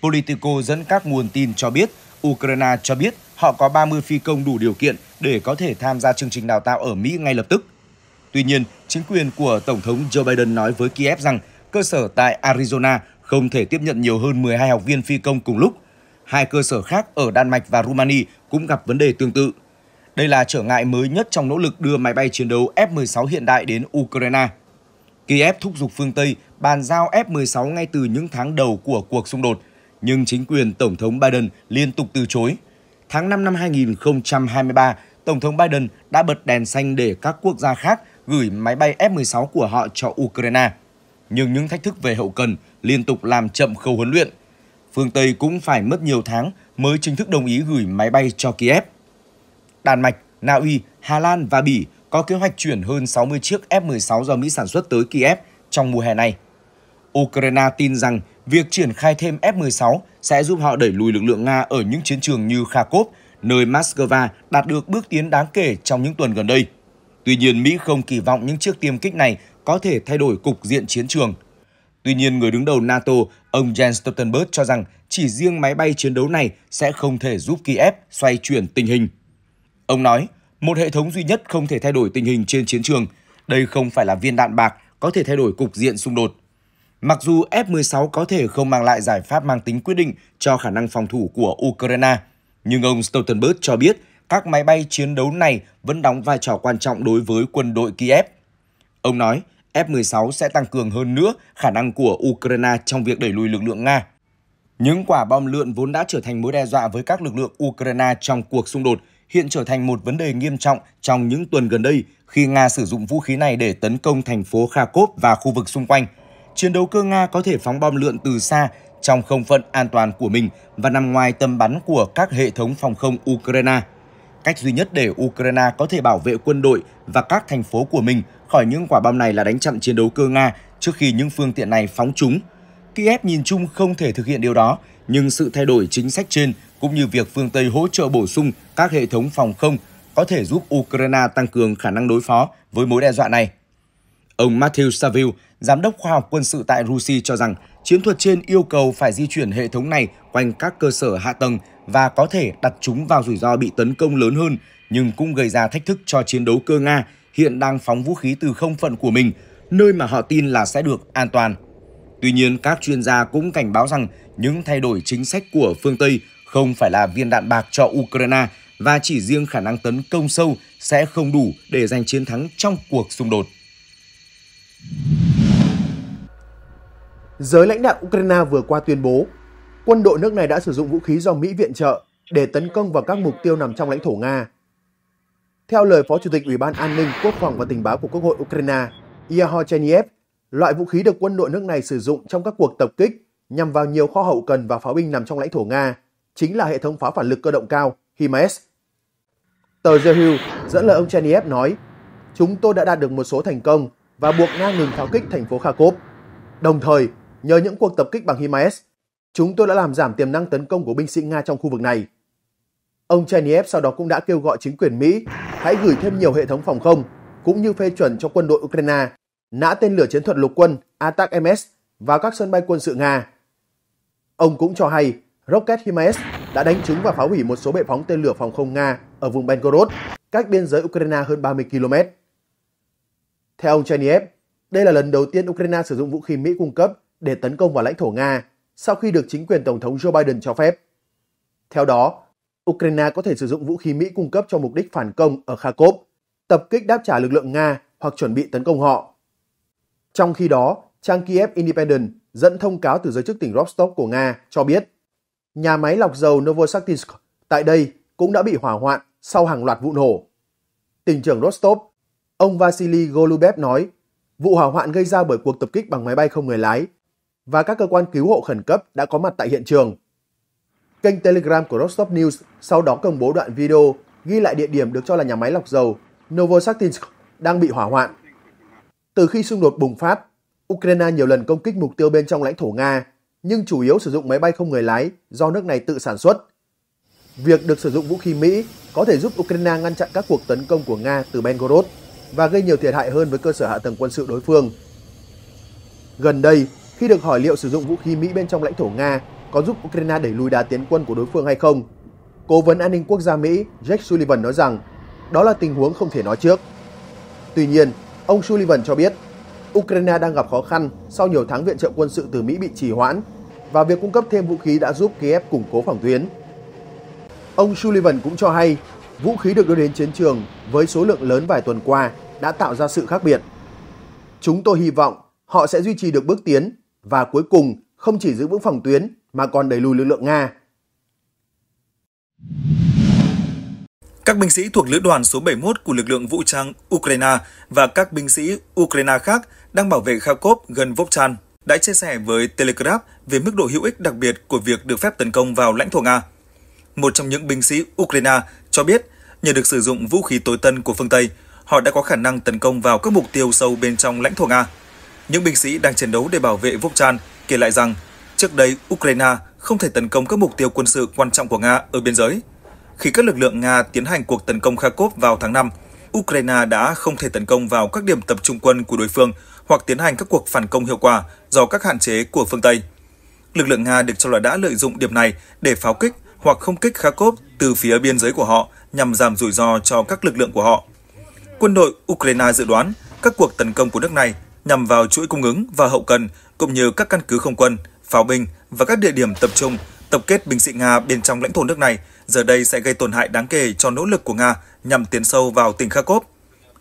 Speaker 1: Politico dẫn các nguồn tin cho biết Ukraine cho biết họ có 30 phi công đủ điều kiện để có thể tham gia chương trình đào tạo ở Mỹ ngay lập tức. Tuy nhiên, chính quyền của Tổng thống Joe Biden nói với Kiev rằng cơ sở tại Arizona không thể tiếp nhận nhiều hơn 12 học viên phi công cùng lúc. Hai cơ sở khác ở Đan Mạch và Romania cũng gặp vấn đề tương tự. Đây là trở ngại mới nhất trong nỗ lực đưa máy bay chiến đấu F-16 hiện đại đến Ukraine. Kiev thúc giục phương Tây bàn giao F-16 ngay từ những tháng đầu của cuộc xung đột, nhưng chính quyền Tổng thống Biden liên tục từ chối. Tháng 5 năm 2023, Tổng thống Biden đã bật đèn xanh để các quốc gia khác gửi máy bay F-16 của họ cho Ukraine. Nhưng những thách thức về hậu cần liên tục làm chậm khâu huấn luyện. Phương Tây cũng phải mất nhiều tháng mới chính thức đồng ý gửi máy bay cho Kiev. Đan Mạch, Na Uy, Hà Lan và Bỉ có kế hoạch chuyển hơn 60 chiếc F-16 do Mỹ sản xuất tới Kiev trong mùa hè này. Ukraine tin rằng việc triển khai thêm F-16 sẽ giúp họ đẩy lùi lực lượng Nga ở những chiến trường như Kharkov, nơi Moscow đạt được bước tiến đáng kể trong những tuần gần đây. Tuy nhiên, Mỹ không kỳ vọng những chiếc tiêm kích này có thể thay đổi cục diện chiến trường. Tuy nhiên, người đứng đầu NATO, ông Jens Stoltenberg cho rằng chỉ riêng máy bay chiến đấu này sẽ không thể giúp Kiev xoay chuyển tình hình. Ông nói, một hệ thống duy nhất không thể thay đổi tình hình trên chiến trường. Đây không phải là viên đạn bạc có thể thay đổi cục diện xung đột. Mặc dù F-16 có thể không mang lại giải pháp mang tính quyết định cho khả năng phòng thủ của Ukraine, nhưng ông Stoltenberg cho biết các máy bay chiến đấu này vẫn đóng vai trò quan trọng đối với quân đội Kiev. Ông nói, F-16 sẽ tăng cường hơn nữa khả năng của Ukraine trong việc đẩy lùi lực lượng Nga. Những quả bom lượn vốn đã trở thành mối đe dọa với các lực lượng Ukraine trong cuộc xung đột hiện trở thành một vấn đề nghiêm trọng trong những tuần gần đây khi Nga sử dụng vũ khí này để tấn công thành phố Kharkov và khu vực xung quanh. Chiến đấu cơ Nga có thể phóng bom lượn từ xa trong không phận an toàn của mình và nằm ngoài tầm bắn của các hệ thống phòng không Ukraine. Cách duy nhất để Ukraine có thể bảo vệ quân đội và các thành phố của mình khỏi những quả bom này là đánh chặn chiến đấu cơ Nga trước khi những phương tiện này phóng chúng. Kiev nhìn chung không thể thực hiện điều đó, nhưng sự thay đổi chính sách trên cũng như việc phương Tây hỗ trợ bổ sung các hệ thống phòng không có thể giúp Ukraine tăng cường khả năng đối phó với mối đe dọa này. Ông Matthew Saville, giám đốc khoa học quân sự tại Russia cho rằng chiến thuật trên yêu cầu phải di chuyển hệ thống này quanh các cơ sở hạ tầng và có thể đặt chúng vào rủi ro bị tấn công lớn hơn nhưng cũng gây ra thách thức cho chiến đấu cơ Nga hiện đang phóng vũ khí từ không phận của mình, nơi mà họ tin là sẽ được an toàn. Tuy nhiên, các chuyên gia cũng cảnh báo rằng những thay đổi chính sách của phương Tây không phải là viên đạn bạc cho Ukraine và chỉ riêng khả năng tấn công sâu sẽ không đủ để giành chiến thắng trong cuộc xung đột.
Speaker 3: Giới lãnh đạo Ukraine vừa qua tuyên bố quân đội nước này đã sử dụng vũ khí do Mỹ viện trợ để tấn công vào các mục tiêu nằm trong lãnh thổ Nga. Theo lời Phó Chủ tịch Ủy ban An ninh, Quốc phòng và Tình báo của Quốc hội Ukraine, Yahor Cheniev, loại vũ khí được quân đội nước này sử dụng trong các cuộc tập kích nhằm vào nhiều kho hậu cần và pháo binh nằm trong lãnh thổ Nga, chính là hệ thống pháo phản lực cơ động cao HIMARS. Tờ The Hill dẫn lời ông Cheniev nói, chúng tôi đã đạt được một số thành công và buộc Nga ngừng pháo kích thành phố Kharkov. Đồng thời, nhờ những cuộc tập kích bằng HIMARS, Chúng tôi đã làm giảm tiềm năng tấn công của binh sĩ Nga trong khu vực này. Ông Cherniev sau đó cũng đã kêu gọi chính quyền Mỹ hãy gửi thêm nhiều hệ thống phòng không, cũng như phê chuẩn cho quân đội Ukraine nã tên lửa chiến thuật lục quân ATAC-MS vào các sân bay quân sự Nga. Ông cũng cho hay rocket HIMARS đã đánh trúng và phá hủy một số bệ phóng tên lửa phòng không Nga ở vùng Belgorod, cách biên giới Ukraine hơn 30 km. Theo ông Cherniev, đây là lần đầu tiên Ukraine sử dụng vũ khí Mỹ cung cấp để tấn công vào lãnh thổ Nga sau khi được chính quyền Tổng thống Joe Biden cho phép. Theo đó, Ukraine có thể sử dụng vũ khí Mỹ cung cấp cho mục đích phản công ở Kharkov, tập kích đáp trả lực lượng Nga hoặc chuẩn bị tấn công họ. Trong khi đó, trang Kiev Independent dẫn thông cáo từ giới chức tỉnh Rostov của Nga cho biết nhà máy lọc dầu Novosakhtinsk tại đây cũng đã bị hỏa hoạn sau hàng loạt vụ nổ. Tỉnh trưởng Rostov, ông Vasily Golubev nói vụ hỏa hoạn gây ra bởi cuộc tập kích bằng máy bay không người lái và các cơ quan cứu hộ khẩn cấp đã có mặt tại hiện trường. Kênh Telegram của Rostov News sau đó công bố đoạn video ghi lại địa điểm được cho là nhà máy lọc dầu Novosakhtinsk đang bị hỏa hoạn. Từ khi xung đột bùng phát, Ukraine nhiều lần công kích mục tiêu bên trong lãnh thổ Nga, nhưng chủ yếu sử dụng máy bay không người lái do nước này tự sản xuất. Việc được sử dụng vũ khí Mỹ có thể giúp Ukraine ngăn chặn các cuộc tấn công của Nga từ Belgorod và gây nhiều thiệt hại hơn với cơ sở hạ tầng quân sự đối phương. Gần đây, khi được hỏi liệu sử dụng vũ khí Mỹ bên trong lãnh thổ Nga có giúp Ukraine đẩy lùi đà tiến quân của đối phương hay không, Cố vấn an ninh quốc gia Mỹ Jake Sullivan nói rằng đó là tình huống không thể nói trước. Tuy nhiên, ông Sullivan cho biết Ukraine đang gặp khó khăn sau nhiều tháng viện trợ quân sự từ Mỹ bị trì hoãn và việc cung cấp thêm vũ khí đã giúp Kiev củng cố phòng tuyến. Ông Sullivan cũng cho hay vũ khí được đưa đến chiến trường với số lượng lớn vài tuần qua đã tạo ra sự khác biệt. Chúng tôi hy vọng họ sẽ duy trì được bước tiến và cuối cùng không chỉ giữ vững phòng tuyến mà còn đẩy lùi lực lượng Nga.
Speaker 4: Các binh sĩ thuộc lữ đoàn số 71 của lực lượng vũ trang Ukraine và các binh sĩ Ukraine khác đang bảo vệ Kharkov gần Vovchan đã chia sẻ với Telegraph về mức độ hữu ích đặc biệt của việc được phép tấn công vào lãnh thổ Nga. Một trong những binh sĩ Ukraine cho biết, nhờ được sử dụng vũ khí tối tân của phương Tây, họ đã có khả năng tấn công vào các mục tiêu sâu bên trong lãnh thổ Nga. Những binh sĩ đang chiến đấu để bảo vệ Vukchan kể lại rằng trước đây Ukraine không thể tấn công các mục tiêu quân sự quan trọng của Nga ở biên giới. Khi các lực lượng Nga tiến hành cuộc tấn công Kharkov vào tháng 5, Ukraine đã không thể tấn công vào các điểm tập trung quân của đối phương hoặc tiến hành các cuộc phản công hiệu quả do các hạn chế của phương Tây. Lực lượng Nga được cho là đã lợi dụng điểm này để pháo kích hoặc không kích Kharkov từ phía biên giới của họ nhằm giảm rủi ro cho các lực lượng của họ. Quân đội Ukraine dự đoán các cuộc tấn công của nước này nhằm vào chuỗi cung ứng và hậu cần cũng như các căn cứ không quân, pháo binh và các địa điểm tập trung tập kết binh sĩ Nga bên trong lãnh thổ nước này giờ đây sẽ gây tổn hại đáng kể cho nỗ lực của Nga nhằm tiến sâu vào tỉnh Kharkov.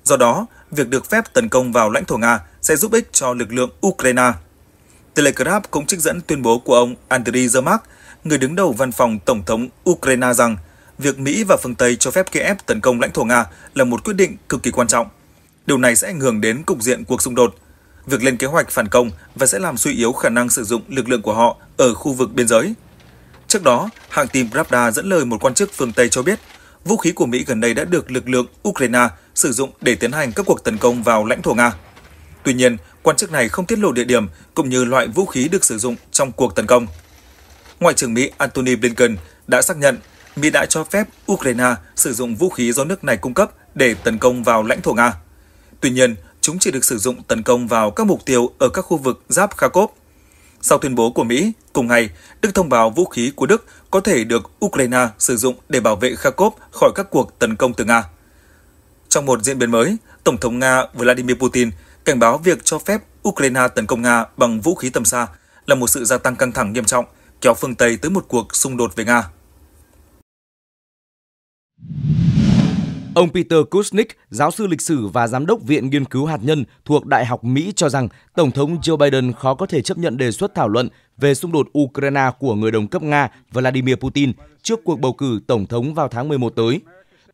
Speaker 4: Do đó, việc được phép tấn công vào lãnh thổ Nga sẽ giúp ích cho lực lượng Ukraine. Telegraph cũng trích dẫn tuyên bố của ông Andriy Yermak, người đứng đầu văn phòng Tổng thống Ukraine rằng việc Mỹ và phương Tây cho phép Kiev tấn công lãnh thổ Nga là một quyết định cực kỳ quan trọng. Điều này sẽ ảnh hưởng đến cục diện cuộc xung đột việc lên kế hoạch phản công và sẽ làm suy yếu khả năng sử dụng lực lượng của họ ở khu vực biên giới. Trước đó, hãng tin Pravda dẫn lời một quan chức phương Tây cho biết, vũ khí của Mỹ gần đây đã được lực lượng Ukraine sử dụng để tiến hành các cuộc tấn công vào lãnh thổ Nga. Tuy nhiên, quan chức này không tiết lộ địa điểm cũng như loại vũ khí được sử dụng trong cuộc tấn công. Ngoại trưởng Mỹ Antony Blinken đã xác nhận Mỹ đã cho phép Ukraine sử dụng vũ khí do nước này cung cấp để tấn công vào lãnh thổ Nga. Tuy nhiên, chúng chỉ được sử dụng tấn công vào các mục tiêu ở các khu vực giáp Kharkov. Sau tuyên bố của Mỹ, cùng ngày, Đức thông báo vũ khí của Đức có thể được Ukraine sử dụng để bảo vệ Kharkov khỏi các cuộc tấn công từ Nga. Trong một diễn biến mới, Tổng thống Nga Vladimir Putin cảnh báo việc cho phép Ukraine tấn công Nga bằng vũ khí tầm xa là một sự gia tăng căng thẳng nghiêm trọng, kéo phương
Speaker 1: Tây tới một cuộc xung đột với Nga. Ông Peter Kuznick, giáo sư lịch sử và giám đốc Viện Nghiên cứu Hạt nhân thuộc Đại học Mỹ cho rằng Tổng thống Joe Biden khó có thể chấp nhận đề xuất thảo luận về xung đột Ukraine của người đồng cấp Nga Vladimir Putin trước cuộc bầu cử Tổng thống vào tháng 11 tới.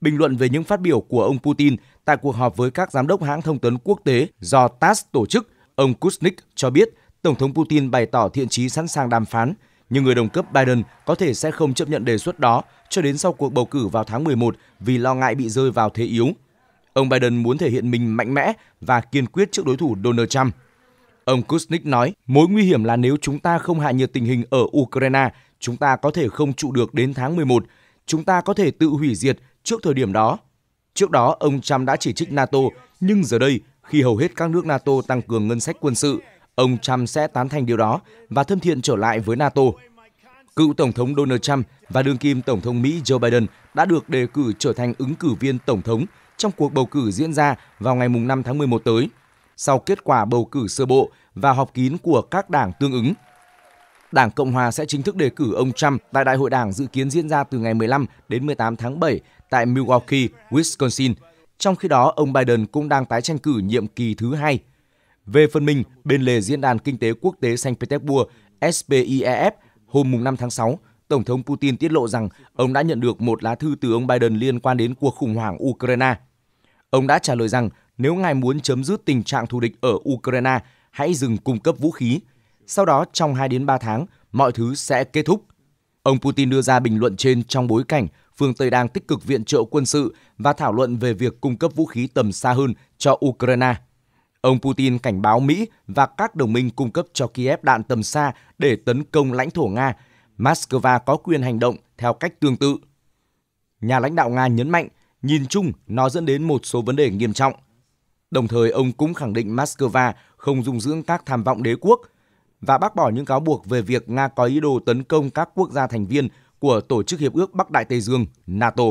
Speaker 1: Bình luận về những phát biểu của ông Putin tại cuộc họp với các giám đốc hãng thông tấn quốc tế do TASS tổ chức, ông Kuznick cho biết Tổng thống Putin bày tỏ thiện chí sẵn sàng đàm phán, nhưng người đồng cấp Biden có thể sẽ không chấp nhận đề xuất đó cho đến sau cuộc bầu cử vào tháng 11 vì lo ngại bị rơi vào thế yếu. Ông Biden muốn thể hiện mình mạnh mẽ và kiên quyết trước đối thủ Donald Trump. Ông Kuznick nói, mối nguy hiểm là nếu chúng ta không hạ nhiệt tình hình ở Ukraine, chúng ta có thể không trụ được đến tháng 11. Chúng ta có thể tự hủy diệt trước thời điểm đó. Trước đó, ông Trump đã chỉ trích NATO, nhưng giờ đây, khi hầu hết các nước NATO tăng cường ngân sách quân sự, Ông Trump sẽ tán thành điều đó và thân thiện trở lại với NATO. Cựu Tổng thống Donald Trump và đương kim Tổng thống Mỹ Joe Biden đã được đề cử trở thành ứng cử viên Tổng thống trong cuộc bầu cử diễn ra vào ngày 5 tháng 11 tới, sau kết quả bầu cử sơ bộ và họp kín của các đảng tương ứng. Đảng Cộng Hòa sẽ chính thức đề cử ông Trump tại Đại hội đảng dự kiến diễn ra từ ngày 15 đến 18 tháng 7 tại Milwaukee, Wisconsin. Trong khi đó, ông Biden cũng đang tái tranh cử nhiệm kỳ thứ hai – về phần mình, bên lề Diễn đàn Kinh tế Quốc tế Saint Petersburg SPIEF hôm 5 tháng 6, Tổng thống Putin tiết lộ rằng ông đã nhận được một lá thư từ ông Biden liên quan đến cuộc khủng hoảng Ukraine. Ông đã trả lời rằng nếu ngài muốn chấm dứt tình trạng thù địch ở Ukraine, hãy dừng cung cấp vũ khí. Sau đó, trong 2 đến 3 tháng, mọi thứ sẽ kết thúc. Ông Putin đưa ra bình luận trên trong bối cảnh phương Tây đang tích cực viện trợ quân sự và thảo luận về việc cung cấp vũ khí tầm xa hơn cho Ukraine. Ông Putin cảnh báo Mỹ và các đồng minh cung cấp cho Kiev đạn tầm xa để tấn công lãnh thổ Nga. Moscow có quyền hành động theo cách tương tự. Nhà lãnh đạo Nga nhấn mạnh, nhìn chung nó dẫn đến một số vấn đề nghiêm trọng. Đồng thời, ông cũng khẳng định Moscow không dung dưỡng các tham vọng đế quốc và bác bỏ những cáo buộc về việc Nga có ý đồ tấn công các quốc gia thành viên của Tổ chức Hiệp ước Bắc Đại Tây Dương, NATO.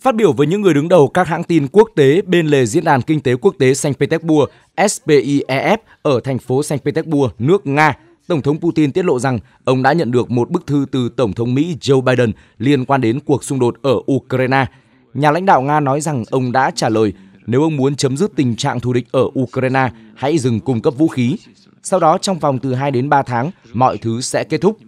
Speaker 1: Phát biểu với những người đứng đầu các hãng tin quốc tế bên lề Diễn đàn Kinh tế Quốc tế Saint Petersburg SPIEF ở thành phố Saint Petersburg, nước Nga, Tổng thống Putin tiết lộ rằng ông đã nhận được một bức thư từ Tổng thống Mỹ Joe Biden liên quan đến cuộc xung đột ở Ukraine. Nhà lãnh đạo Nga nói rằng ông đã trả lời nếu ông muốn chấm dứt tình trạng thù địch ở Ukraine, hãy dừng cung cấp vũ khí. Sau đó trong vòng từ 2 đến 3 tháng, mọi thứ sẽ kết thúc.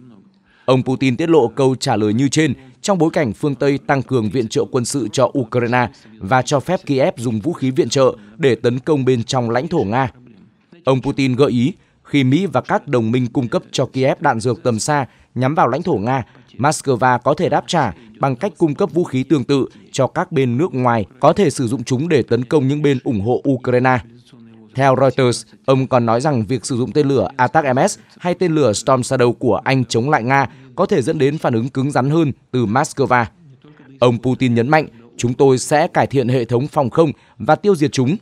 Speaker 1: Ông Putin tiết lộ câu trả lời như trên trong bối cảnh phương Tây tăng cường viện trợ quân sự cho Ukraine và cho phép Kiev dùng vũ khí viện trợ để tấn công bên trong lãnh thổ Nga. Ông Putin gợi ý khi Mỹ và các đồng minh cung cấp cho Kiev đạn dược tầm xa nhắm vào lãnh thổ Nga, Moscow có thể đáp trả bằng cách cung cấp vũ khí tương tự cho các bên nước ngoài có thể sử dụng chúng để tấn công những bên ủng hộ Ukraine. Theo Reuters, ông còn nói rằng việc sử dụng tên lửa ATAC-MS hay tên lửa Storm Shadow của Anh chống lại Nga có thể dẫn đến phản ứng cứng rắn hơn từ Moscow. Ông Putin nhấn mạnh, chúng tôi sẽ cải thiện hệ thống phòng không và tiêu diệt chúng.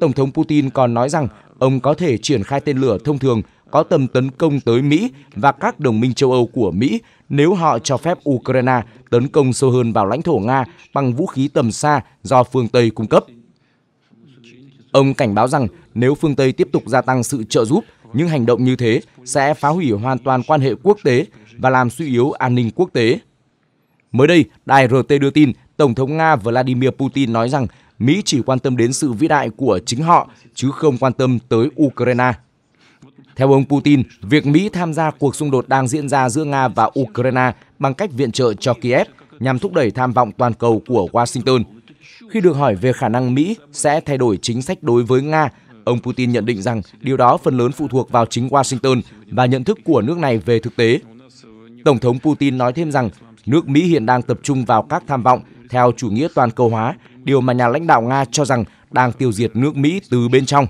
Speaker 1: Tổng thống Putin còn nói rằng ông có thể triển khai tên lửa thông thường có tầm tấn công tới Mỹ và các đồng minh châu Âu của Mỹ nếu họ cho phép Ukraine tấn công sâu hơn vào lãnh thổ Nga bằng vũ khí tầm xa do phương Tây cung cấp. Ông cảnh báo rằng nếu phương Tây tiếp tục gia tăng sự trợ giúp, những hành động như thế sẽ phá hủy hoàn toàn quan hệ quốc tế và làm suy yếu an ninh quốc tế. Mới đây, đài RT đưa tin Tổng thống Nga Vladimir Putin nói rằng Mỹ chỉ quan tâm đến sự vĩ đại của chính họ chứ không quan tâm tới Ukraine. Theo ông Putin, việc Mỹ tham gia cuộc xung đột đang diễn ra giữa Nga và Ukraine bằng cách viện trợ cho Kiev nhằm thúc đẩy tham vọng toàn cầu của Washington khi được hỏi về khả năng Mỹ sẽ thay đổi chính sách đối với Nga, ông Putin nhận định rằng điều đó phần lớn phụ thuộc vào chính Washington và nhận thức của nước này về thực tế. Tổng thống Putin nói thêm rằng nước Mỹ hiện đang tập trung vào các tham vọng theo chủ nghĩa toàn cầu hóa, điều mà nhà lãnh đạo Nga cho rằng đang tiêu diệt nước Mỹ từ bên trong.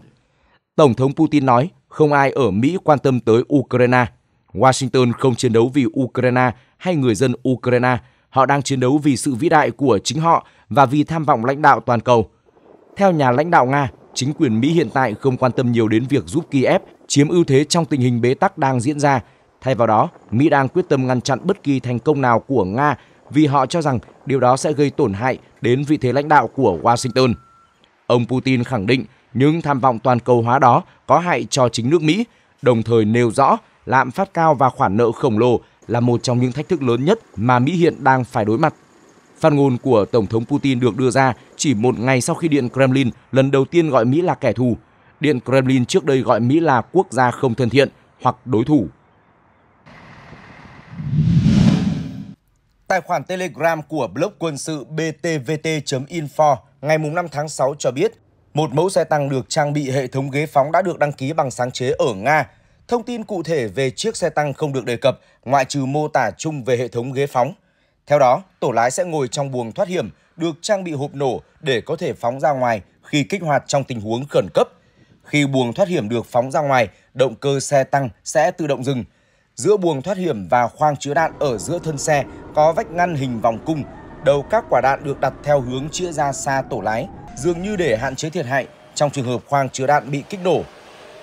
Speaker 1: Tổng thống Putin nói không ai ở Mỹ quan tâm tới Ukraine. Washington không chiến đấu vì Ukraine hay người dân Ukraine Họ đang chiến đấu vì sự vĩ đại của chính họ và vì tham vọng lãnh đạo toàn cầu. Theo nhà lãnh đạo Nga, chính quyền Mỹ hiện tại không quan tâm nhiều đến việc giúp Kiev chiếm ưu thế trong tình hình bế tắc đang diễn ra. Thay vào đó, Mỹ đang quyết tâm ngăn chặn bất kỳ thành công nào của Nga vì họ cho rằng điều đó sẽ gây tổn hại đến vị thế lãnh đạo của Washington. Ông Putin khẳng định những tham vọng toàn cầu hóa đó có hại cho chính nước Mỹ, đồng thời nêu rõ lạm phát cao và khoản nợ khổng lồ là một trong những thách thức lớn nhất mà Mỹ hiện đang phải đối mặt. Phát ngôn của Tổng thống Putin được đưa ra chỉ một ngày sau khi Điện Kremlin lần đầu tiên gọi Mỹ là kẻ thù. Điện Kremlin trước đây gọi Mỹ là quốc gia không thân thiện hoặc đối thủ. Tài khoản Telegram của blog quân sự btvt.info ngày 5 tháng 6 cho biết một mẫu xe tăng được trang bị hệ thống ghế phóng đã được đăng ký bằng sáng chế ở Nga Thông tin cụ thể về chiếc xe tăng không được đề cập, ngoại trừ mô tả chung về hệ thống ghế phóng. Theo đó, tổ lái sẽ ngồi trong buồng thoát hiểm, được trang bị hộp nổ để có thể phóng ra ngoài khi kích hoạt trong tình huống khẩn cấp. Khi buồng thoát hiểm được phóng ra ngoài, động cơ xe tăng sẽ tự động dừng. Giữa buồng thoát hiểm và khoang chứa đạn ở giữa thân xe có vách ngăn hình vòng cung, đầu các quả đạn được đặt theo hướng chĩa ra xa tổ lái, dường như để hạn chế thiệt hại trong trường hợp khoang chứa đạn bị kích nổ.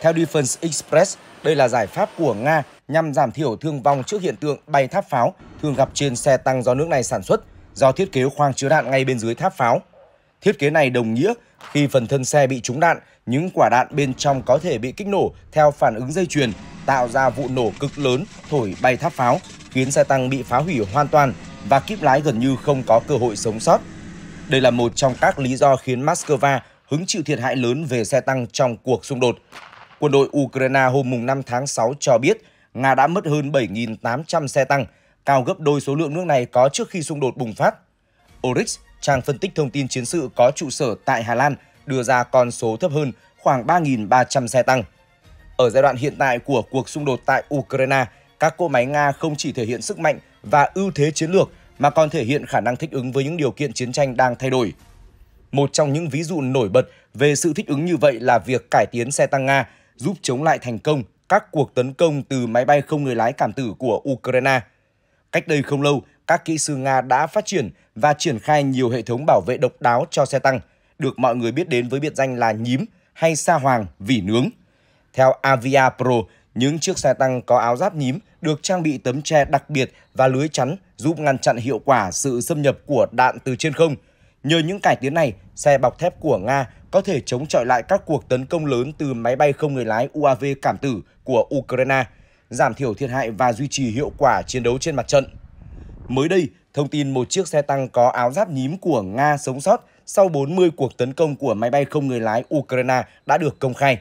Speaker 1: Theo Defense Express, đây là giải pháp của Nga nhằm giảm thiểu thương vong trước hiện tượng bay tháp pháo thường gặp trên xe tăng do nước này sản xuất do thiết kế khoang chứa đạn ngay bên dưới tháp pháo. Thiết kế này đồng nghĩa khi phần thân xe bị trúng đạn, những quả đạn bên trong có thể bị kích nổ theo phản ứng dây chuyền, tạo ra vụ nổ cực lớn thổi bay tháp pháo, khiến xe tăng bị phá hủy hoàn toàn và kíp lái gần như không có cơ hội sống sót. Đây là một trong các lý do khiến Moscow hứng chịu thiệt hại lớn về xe tăng trong cuộc xung đột. Quân đội Ukraine hôm 5 tháng 6 cho biết Nga đã mất hơn 7.800 xe tăng, cao gấp đôi số lượng nước này có trước khi xung đột bùng phát. Oryx, trang phân tích thông tin chiến sự có trụ sở tại Hà Lan, đưa ra con số thấp hơn khoảng 3.300 xe tăng. Ở giai đoạn hiện tại của cuộc xung đột tại Ukraine, các cỗ máy Nga không chỉ thể hiện sức mạnh và ưu thế chiến lược mà còn thể hiện khả năng thích ứng với những điều kiện chiến tranh đang thay đổi. Một trong những ví dụ nổi bật về sự thích ứng như vậy là việc cải tiến xe tăng Nga giúp chống lại thành công các cuộc tấn công từ máy bay không người lái cảm tử của Ukraine. Cách đây không lâu, các kỹ sư Nga đã phát triển và triển khai nhiều hệ thống bảo vệ độc đáo cho xe tăng, được mọi người biết đến với biệt danh là nhím hay sa hoàng vỉ nướng. Theo Avia Pro, những chiếc xe tăng có áo giáp nhím được trang bị tấm tre đặc biệt và lưới chắn giúp ngăn chặn hiệu quả sự xâm nhập của đạn từ trên không – Nhờ những cải tiến này, xe bọc thép của Nga có thể chống chọi lại các cuộc tấn công lớn từ máy bay không người lái UAV cảm tử của Ukraine, giảm thiểu thiệt hại và duy trì hiệu quả chiến đấu trên mặt trận. Mới đây, thông tin một chiếc xe tăng có áo giáp nhím của Nga sống sót sau 40 cuộc tấn công của máy bay không người lái Ukraine đã được công khai.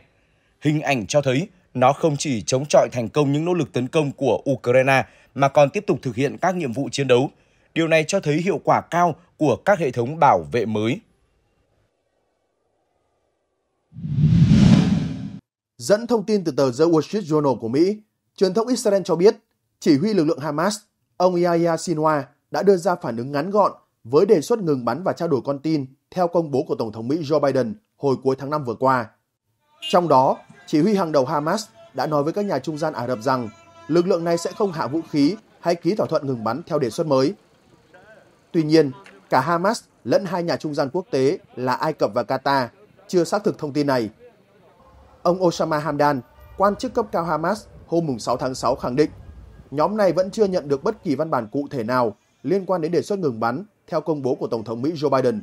Speaker 1: Hình ảnh cho thấy nó không chỉ chống chọi thành công những nỗ lực tấn công của Ukraine mà còn tiếp tục thực hiện các nhiệm vụ chiến đấu. Điều này cho thấy hiệu quả cao của các hệ thống bảo vệ mới.
Speaker 3: Dẫn thông tin từ tờ The Wall Street Journal của Mỹ, truyền thông Israel cho biết chỉ huy lực lượng Hamas, ông Yahya Sinwa, đã đưa ra phản ứng ngắn gọn với đề xuất ngừng bắn và trao đổi con tin theo công bố của Tổng thống Mỹ Joe Biden hồi cuối tháng 5 vừa qua. Trong đó, chỉ huy hàng đầu Hamas đã nói với các nhà trung gian Ả Rập rằng lực lượng này sẽ không hạ vũ khí hay ký thỏa thuận ngừng bắn theo đề xuất mới. Tuy nhiên, Cả Hamas lẫn hai nhà trung gian quốc tế là Ai Cập và Qatar chưa xác thực thông tin này. Ông Osama Hamdan, quan chức cấp cao Hamas hôm 6 tháng 6 khẳng định nhóm này vẫn chưa nhận được bất kỳ văn bản cụ thể nào liên quan đến đề xuất ngừng bắn theo công bố của Tổng thống Mỹ Joe Biden.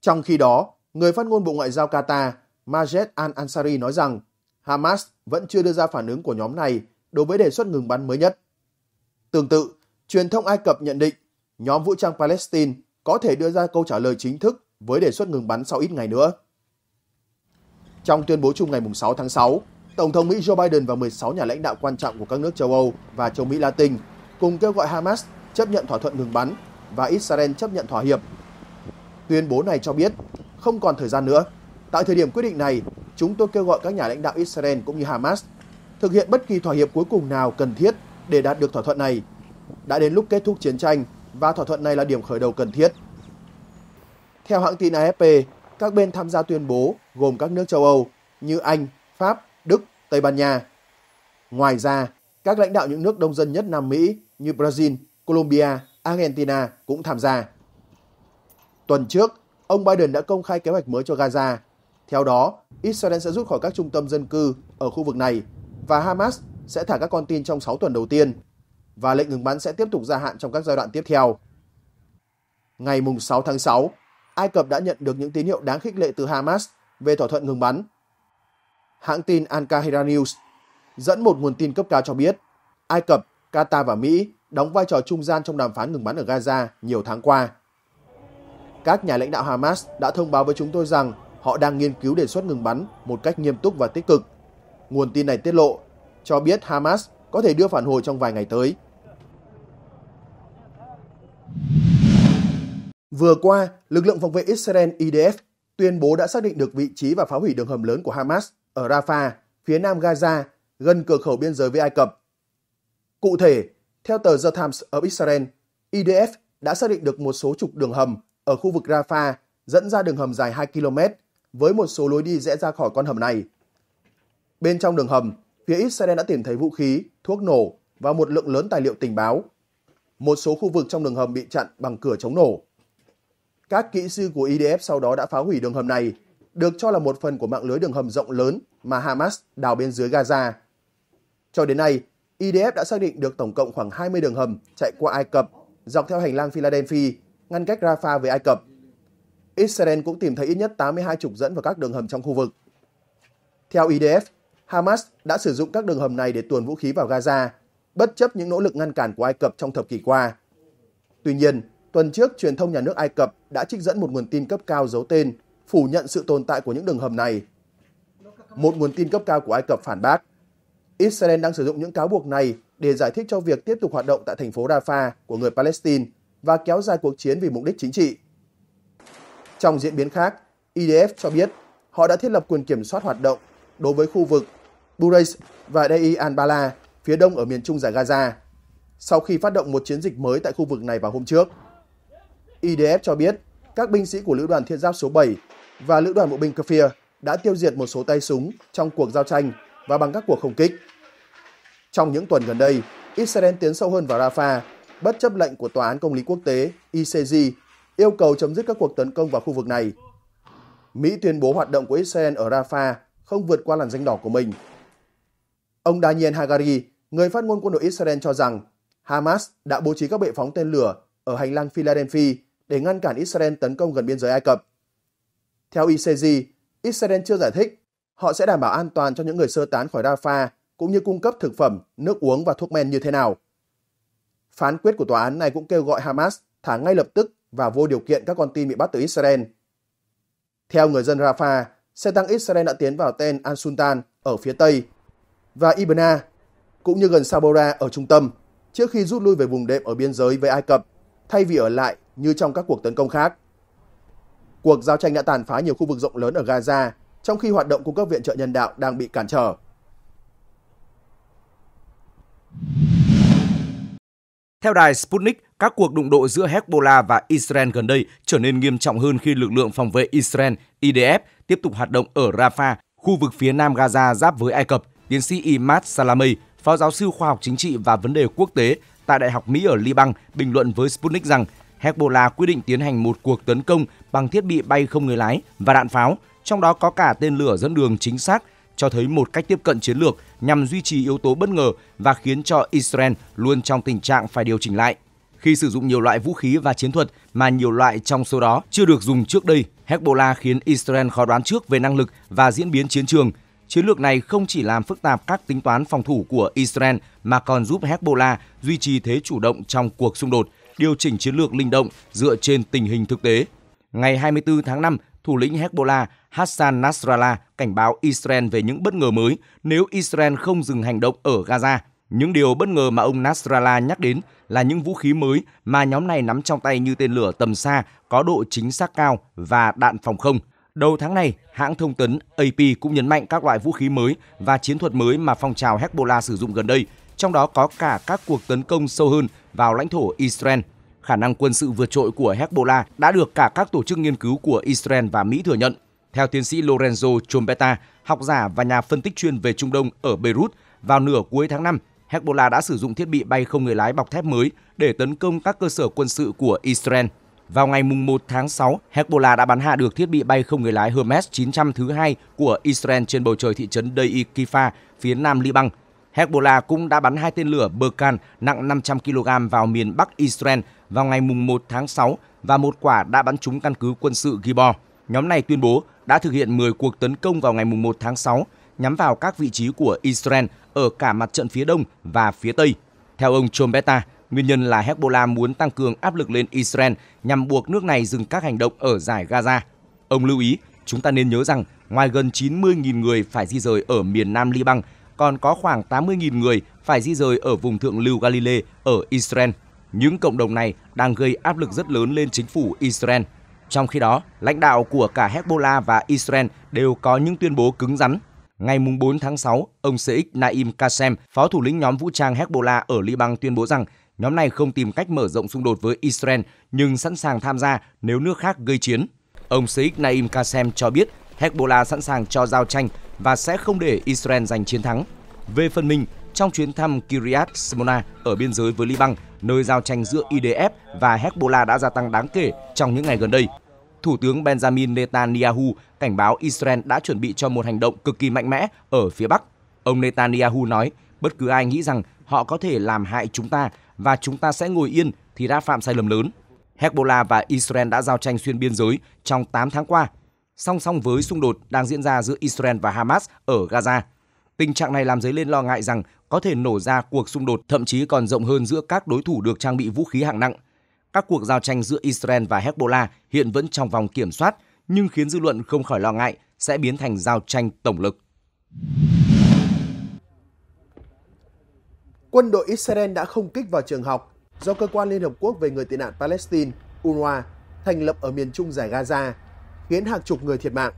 Speaker 3: Trong khi đó, người phát ngôn Bộ Ngoại giao Qatar Majed Al-Ansari nói rằng Hamas vẫn chưa đưa ra phản ứng của nhóm này đối với đề xuất ngừng bắn mới nhất. Tương tự, truyền thông Ai Cập nhận định nhóm vũ trang Palestine có thể đưa ra câu trả lời chính thức với đề xuất ngừng bắn sau ít ngày nữa. Trong tuyên bố chung ngày 6 tháng 6, Tổng thống Mỹ Joe Biden và 16 nhà lãnh đạo quan trọng của các nước châu Âu và châu Mỹ Latin cùng kêu gọi Hamas chấp nhận thỏa thuận ngừng bắn và Israel chấp nhận thỏa hiệp. Tuyên bố này cho biết không còn thời gian nữa. Tại thời điểm quyết định này, chúng tôi kêu gọi các nhà lãnh đạo Israel cũng như Hamas thực hiện bất kỳ thỏa hiệp cuối cùng nào cần thiết để đạt được thỏa thuận này. Đã đến lúc kết thúc chiến tranh và thỏa thuận này là điểm khởi đầu cần thiết. Theo hãng tin AFP, các bên tham gia tuyên bố gồm các nước châu Âu như Anh, Pháp, Đức, Tây Ban Nha. Ngoài ra, các lãnh đạo những nước đông dân nhất Nam Mỹ như Brazil, Colombia, Argentina cũng tham gia. Tuần trước, ông Biden đã công khai kế hoạch mới cho Gaza. Theo đó, Israel sẽ rút khỏi các trung tâm dân cư ở khu vực này và Hamas sẽ thả các con tin trong 6 tuần đầu tiên và lệnh ngừng bắn sẽ tiếp tục gia hạn trong các giai đoạn tiếp theo. Ngày 6 tháng 6, Ai Cập đã nhận được những tín hiệu đáng khích lệ từ Hamas về thỏa thuận ngừng bắn. Hãng tin Al-Qahira News dẫn một nguồn tin cấp cao cho biết Ai Cập, Qatar và Mỹ đóng vai trò trung gian trong đàm phán ngừng bắn ở Gaza nhiều tháng qua. Các nhà lãnh đạo Hamas đã thông báo với chúng tôi rằng họ đang nghiên cứu đề xuất ngừng bắn một cách nghiêm túc và tích cực. Nguồn tin này tiết lộ cho biết Hamas có thể đưa phản hồi trong vài ngày tới. Vừa qua, lực lượng phòng vệ Israel IDF tuyên bố đã xác định được vị trí và phá hủy đường hầm lớn của Hamas ở Rafah, phía nam Gaza, gần cửa khẩu biên giới với Ai Cập. Cụ thể, theo tờ The Times of Israel, IDF đã xác định được một số trục đường hầm ở khu vực Rafah dẫn ra đường hầm dài 2 km với một số lối đi rẽ ra khỏi con hầm này. Bên trong đường hầm, phía Israel đã tìm thấy vũ khí, thuốc nổ và một lượng lớn tài liệu tình báo. Một số khu vực trong đường hầm bị chặn bằng cửa chống nổ. Các kỹ sư của IDF e sau đó đã phá hủy đường hầm này, được cho là một phần của mạng lưới đường hầm rộng lớn mà Hamas đào bên dưới Gaza. Cho đến nay, IDF e đã xác định được tổng cộng khoảng 20 đường hầm chạy qua Ai Cập, dọc theo hành lang Philadelphia, ngăn cách Rafah với Ai Cập. Israel cũng tìm thấy ít nhất 82 trục dẫn vào các đường hầm trong khu vực. Theo IDF, e Hamas đã sử dụng các đường hầm này để tuồn vũ khí vào Gaza, bất chấp những nỗ lực ngăn cản của Ai Cập trong thập kỷ qua. Tuy nhiên, Tuần trước, truyền thông nhà nước Ai Cập đã trích dẫn một nguồn tin cấp cao giấu tên phủ nhận sự tồn tại của những đường hầm này. Một nguồn tin cấp cao của Ai Cập phản bác. Israel đang sử dụng những cáo buộc này để giải thích cho việc tiếp tục hoạt động tại thành phố Rafah của người Palestine và kéo dài cuộc chiến vì mục đích chính trị. Trong diễn biến khác, IDF cho biết họ đã thiết lập quyền kiểm soát hoạt động đối với khu vực Bureis và Dei al-Bala phía đông ở miền trung giải Gaza sau khi phát động một chiến dịch mới tại khu vực này vào hôm trước. IDF cho biết các binh sĩ của Lữ đoàn Thiết giáp số 7 và Lữ đoàn Bộ binh Kafir đã tiêu diệt một số tay súng trong cuộc giao tranh và bằng các cuộc không kích. Trong những tuần gần đây, Israel tiến sâu hơn vào Rafah, bất chấp lệnh của Tòa án Công lý Quốc tế ICJ yêu cầu chấm dứt các cuộc tấn công vào khu vực này. Mỹ tuyên bố hoạt động của Israel ở Rafah không vượt qua làn danh đỏ của mình. Ông Daniel Hagari, người phát ngôn quân đội Israel cho rằng Hamas đã bố trí các bệ phóng tên lửa ở hành lang Philadelphia để ngăn cản Israel tấn công gần biên giới Ai Cập. Theo ICG, Israel chưa giải thích họ sẽ đảm bảo an toàn cho những người sơ tán khỏi Rafah cũng như cung cấp thực phẩm, nước uống và thuốc men như thế nào. Phán quyết của tòa án này cũng kêu gọi Hamas thả ngay lập tức và vô điều kiện các con tin bị bắt từ Israel. Theo người dân Rafah, xe tăng Israel đã tiến vào tên Al-Sultan ở phía tây và Ibna cũng như gần Sabora ở trung tâm trước khi rút lui về vùng đệm ở biên giới với Ai Cập thay vì ở lại như trong các cuộc tấn công khác. Cuộc giao tranh đã tàn phá nhiều khu vực rộng lớn ở Gaza, trong khi hoạt động cung cấp viện trợ nhân đạo đang bị cản trở.
Speaker 1: Theo đài Sputnik, các cuộc đụng độ giữa Hezbollah và Israel gần đây trở nên nghiêm trọng hơn khi lực lượng phòng vệ Israel IDF tiếp tục hoạt động ở Rafah, khu vực phía nam Gaza giáp với Ai Cập. Tiến sĩ Imad Salami, phó giáo sư khoa học chính trị và vấn đề quốc tế tại Đại học Mỹ ở Liban bình luận với Sputnik rằng Hezbollah quyết định tiến hành một cuộc tấn công bằng thiết bị bay không người lái và đạn pháo, trong đó có cả tên lửa dẫn đường chính xác, cho thấy một cách tiếp cận chiến lược nhằm duy trì yếu tố bất ngờ và khiến cho Israel luôn trong tình trạng phải điều chỉnh lại. Khi sử dụng nhiều loại vũ khí và chiến thuật mà nhiều loại trong số đó chưa được dùng trước đây, Hezbollah khiến Israel khó đoán trước về năng lực và diễn biến chiến trường. Chiến lược này không chỉ làm phức tạp các tính toán phòng thủ của Israel mà còn giúp Hezbollah duy trì thế chủ động trong cuộc xung đột, điều chỉnh chiến lược linh động dựa trên tình hình thực tế. Ngày 24 tháng 5, thủ lĩnh Hezbollah Hassan Nasrallah cảnh báo Israel về những bất ngờ mới nếu Israel không dừng hành động ở Gaza. Những điều bất ngờ mà ông Nasrallah nhắc đến là những vũ khí mới mà nhóm này nắm trong tay như tên lửa tầm xa có độ chính xác cao và đạn phòng không. Đầu tháng này, hãng thông tấn AP cũng nhấn mạnh các loại vũ khí mới và chiến thuật mới mà phong trào Hezbollah sử dụng gần đây trong đó có cả các cuộc tấn công sâu hơn vào lãnh thổ Israel. Khả năng quân sự vượt trội của Hezbollah đã được cả các tổ chức nghiên cứu của Israel và Mỹ thừa nhận. Theo tiến sĩ Lorenzo Chombeta, học giả và nhà phân tích chuyên về Trung Đông ở Beirut, vào nửa cuối tháng 5, Hezbollah đã sử dụng thiết bị bay không người lái bọc thép mới để tấn công các cơ sở quân sự của Israel. Vào ngày 1 tháng 6, Hezbollah đã bắn hạ được thiết bị bay không người lái Hermes 900 thứ hai của Israel trên bầu trời thị trấn Dei Kifa, phía nam Liban. Hezbollah cũng đã bắn hai tên lửa Berkan nặng 500 kg vào miền Bắc Israel vào ngày 1 tháng 6 và một quả đã bắn trúng căn cứ quân sự Gibor. Nhóm này tuyên bố đã thực hiện 10 cuộc tấn công vào ngày 1 tháng 6 nhắm vào các vị trí của Israel ở cả mặt trận phía đông và phía tây. Theo ông Chombeta, nguyên nhân là Hezbollah muốn tăng cường áp lực lên Israel nhằm buộc nước này dừng các hành động ở giải Gaza. Ông lưu ý, chúng ta nên nhớ rằng ngoài gần 90.000 người phải di rời ở miền nam Liban còn có khoảng 80.000 người phải di rời ở vùng thượng lưu Galilee ở Israel. Những cộng đồng này đang gây áp lực rất lớn lên chính phủ Israel. Trong khi đó, lãnh đạo của cả Hezbollah và Israel đều có những tuyên bố cứng rắn. Ngày 4 tháng 6, ông Sheikh Naim Kassem, phó thủ lĩnh nhóm vũ trang Hezbollah ở Liban tuyên bố rằng nhóm này không tìm cách mở rộng xung đột với Israel nhưng sẵn sàng tham gia nếu nước khác gây chiến. Ông Sheikh Naim Kassem cho biết Hezbollah sẵn sàng cho giao tranh và sẽ không để Israel giành chiến thắng. Về phần mình, trong chuyến thăm Kiryat Smona ở biên giới với Liban, nơi giao tranh giữa IDF và Hezbollah đã gia tăng đáng kể trong những ngày gần đây. Thủ tướng Benjamin Netanyahu cảnh báo Israel đã chuẩn bị cho một hành động cực kỳ mạnh mẽ ở phía Bắc. Ông Netanyahu nói, bất cứ ai nghĩ rằng họ có thể làm hại chúng ta và chúng ta sẽ ngồi yên thì đã phạm sai lầm lớn. Hezbollah và Israel đã giao tranh xuyên biên giới trong 8 tháng qua song song với xung đột đang diễn ra giữa Israel và Hamas ở Gaza. Tình trạng này làm dấy lên lo ngại rằng có thể nổ ra cuộc xung đột thậm chí còn rộng hơn giữa các đối thủ được trang bị vũ khí hạng nặng. Các cuộc giao tranh giữa Israel và Hezbollah hiện vẫn trong vòng kiểm soát, nhưng khiến dư luận không khỏi lo ngại sẽ biến thành giao tranh tổng lực.
Speaker 3: Quân đội Israel đã không kích vào trường học do Cơ quan Liên Hợp Quốc về Người tị nạn Palestine, UNRWA, thành lập ở miền trung giải Gaza khiến hàng chục người thiệt mạng.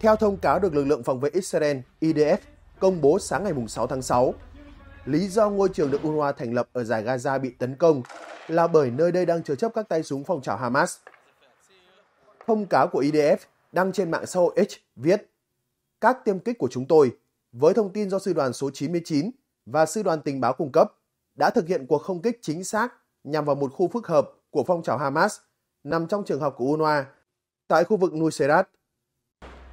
Speaker 3: Theo thông cáo được lực lượng phòng vệ Israel IDF công bố sáng ngày 6 tháng 6, lý do ngôi trường được UNRWA thành lập ở giải Gaza bị tấn công là bởi nơi đây đang chứa chấp các tay súng phong trào Hamas. Thông cáo của IDF đăng trên mạng xã hội X viết Các tiêm kích của chúng tôi, với thông tin do sư đoàn số 99 và sư đoàn tình báo cung cấp, đã thực hiện cuộc không kích chính xác nhằm vào một khu phức hợp của phong trào Hamas nằm trong trường học của UNRWA tại khu vực Nuseirat.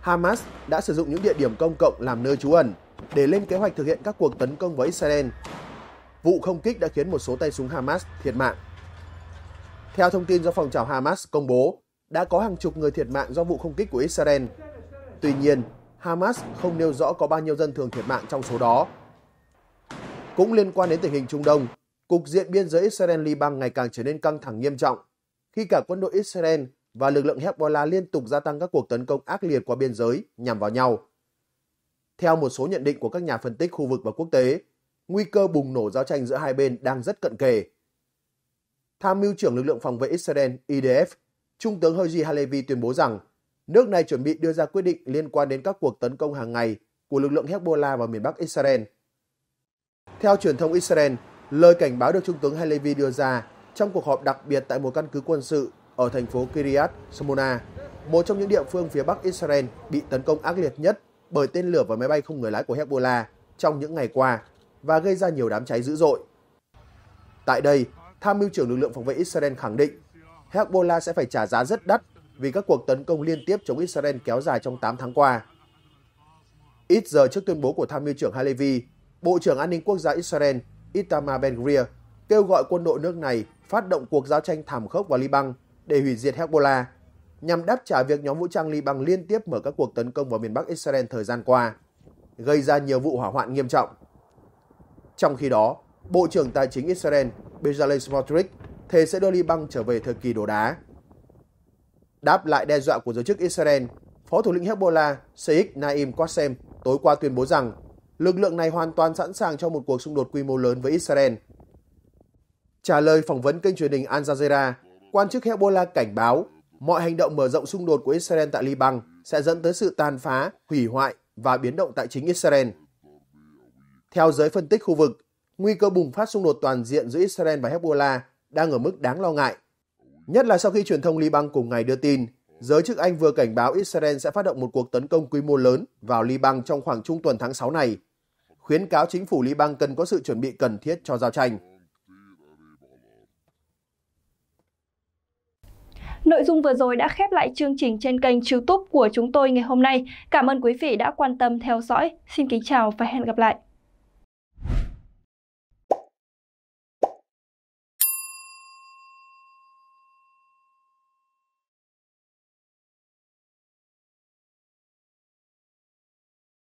Speaker 3: Hamas đã sử dụng những địa điểm công cộng làm nơi trú ẩn để lên kế hoạch thực hiện các cuộc tấn công với Israel. Vụ không kích đã khiến một số tay súng Hamas thiệt mạng. Theo thông tin do phòng trào Hamas công bố, đã có hàng chục người thiệt mạng do vụ không kích của Israel. Tuy nhiên, Hamas không nêu rõ có bao nhiêu dân thường thiệt mạng trong số đó. Cũng liên quan đến tình hình Trung Đông, cục diện biên giới Israel-Liban ngày càng trở nên căng thẳng nghiêm trọng khi cả quân đội Israel và lực lượng Hezbollah liên tục gia tăng các cuộc tấn công ác liệt qua biên giới nhằm vào nhau. Theo một số nhận định của các nhà phân tích khu vực và quốc tế, nguy cơ bùng nổ giao tranh giữa hai bên đang rất cận kề. Tham mưu trưởng lực lượng phòng vệ Israel IDF, Trung tướng Hoji Halevi tuyên bố rằng nước này chuẩn bị đưa ra quyết định liên quan đến các cuộc tấn công hàng ngày của lực lượng Hezbollah vào miền Bắc Israel. Theo truyền thông Israel, lời cảnh báo được Trung tướng Halevi đưa ra trong cuộc họp đặc biệt tại một căn cứ quân sự ở thành phố Kiryat Samona, một trong những địa phương phía bắc Israel bị tấn công ác liệt nhất bởi tên lửa và máy bay không người lái của Hezbollah trong những ngày qua và gây ra nhiều đám cháy dữ dội. Tại đây, tham mưu trưởng lực lượng phòng vệ Israel khẳng định Hezbollah sẽ phải trả giá rất đắt vì các cuộc tấn công liên tiếp chống Israel kéo dài trong 8 tháng qua. Ít giờ trước tuyên bố của tham mưu trưởng Halevi, Bộ trưởng An ninh Quốc gia Israel Itamar Ben-Gvir kêu gọi quân đội nước này phát động cuộc giao tranh thảm khốc vào Liban để hủy diệt Hezbollah nhằm đáp trả việc nhóm vũ trang Liban liên tiếp mở các cuộc tấn công vào miền Bắc Israel thời gian qua, gây ra nhiều vụ hỏa hoạn nghiêm trọng. Trong khi đó, Bộ trưởng Tài chính Israel Bezalel Smotrich thề sẽ đưa Liban trở về thời kỳ đổ đá. Đáp lại đe dọa của giới chức Israel, Phó thủ lĩnh Hezbollah Sheikh Naim Qassem tối qua tuyên bố rằng lực lượng này hoàn toàn sẵn sàng cho một cuộc xung đột quy mô lớn với Israel. Trả lời phỏng vấn kênh truyền hình Al Jazeera, quan chức Hezbollah cảnh báo mọi hành động mở rộng xung đột của Israel tại Liban sẽ dẫn tới sự tàn phá, hủy hoại và biến động tại chính Israel. Theo giới phân tích khu vực, nguy cơ bùng phát xung đột toàn diện giữa Israel và Hezbollah đang ở mức đáng lo ngại. Nhất là sau khi truyền thông Liban cùng ngày đưa tin, giới chức Anh vừa cảnh báo Israel sẽ phát động một cuộc tấn công quy mô lớn vào Liban trong khoảng trung tuần tháng 6 này, khuyến cáo chính phủ Liban cần có sự chuẩn bị cần thiết cho giao tranh.
Speaker 2: Nội dung vừa rồi đã khép lại chương trình trên kênh YouTube của chúng tôi ngày hôm nay. Cảm ơn quý vị đã quan tâm theo dõi. Xin kính chào và hẹn gặp lại.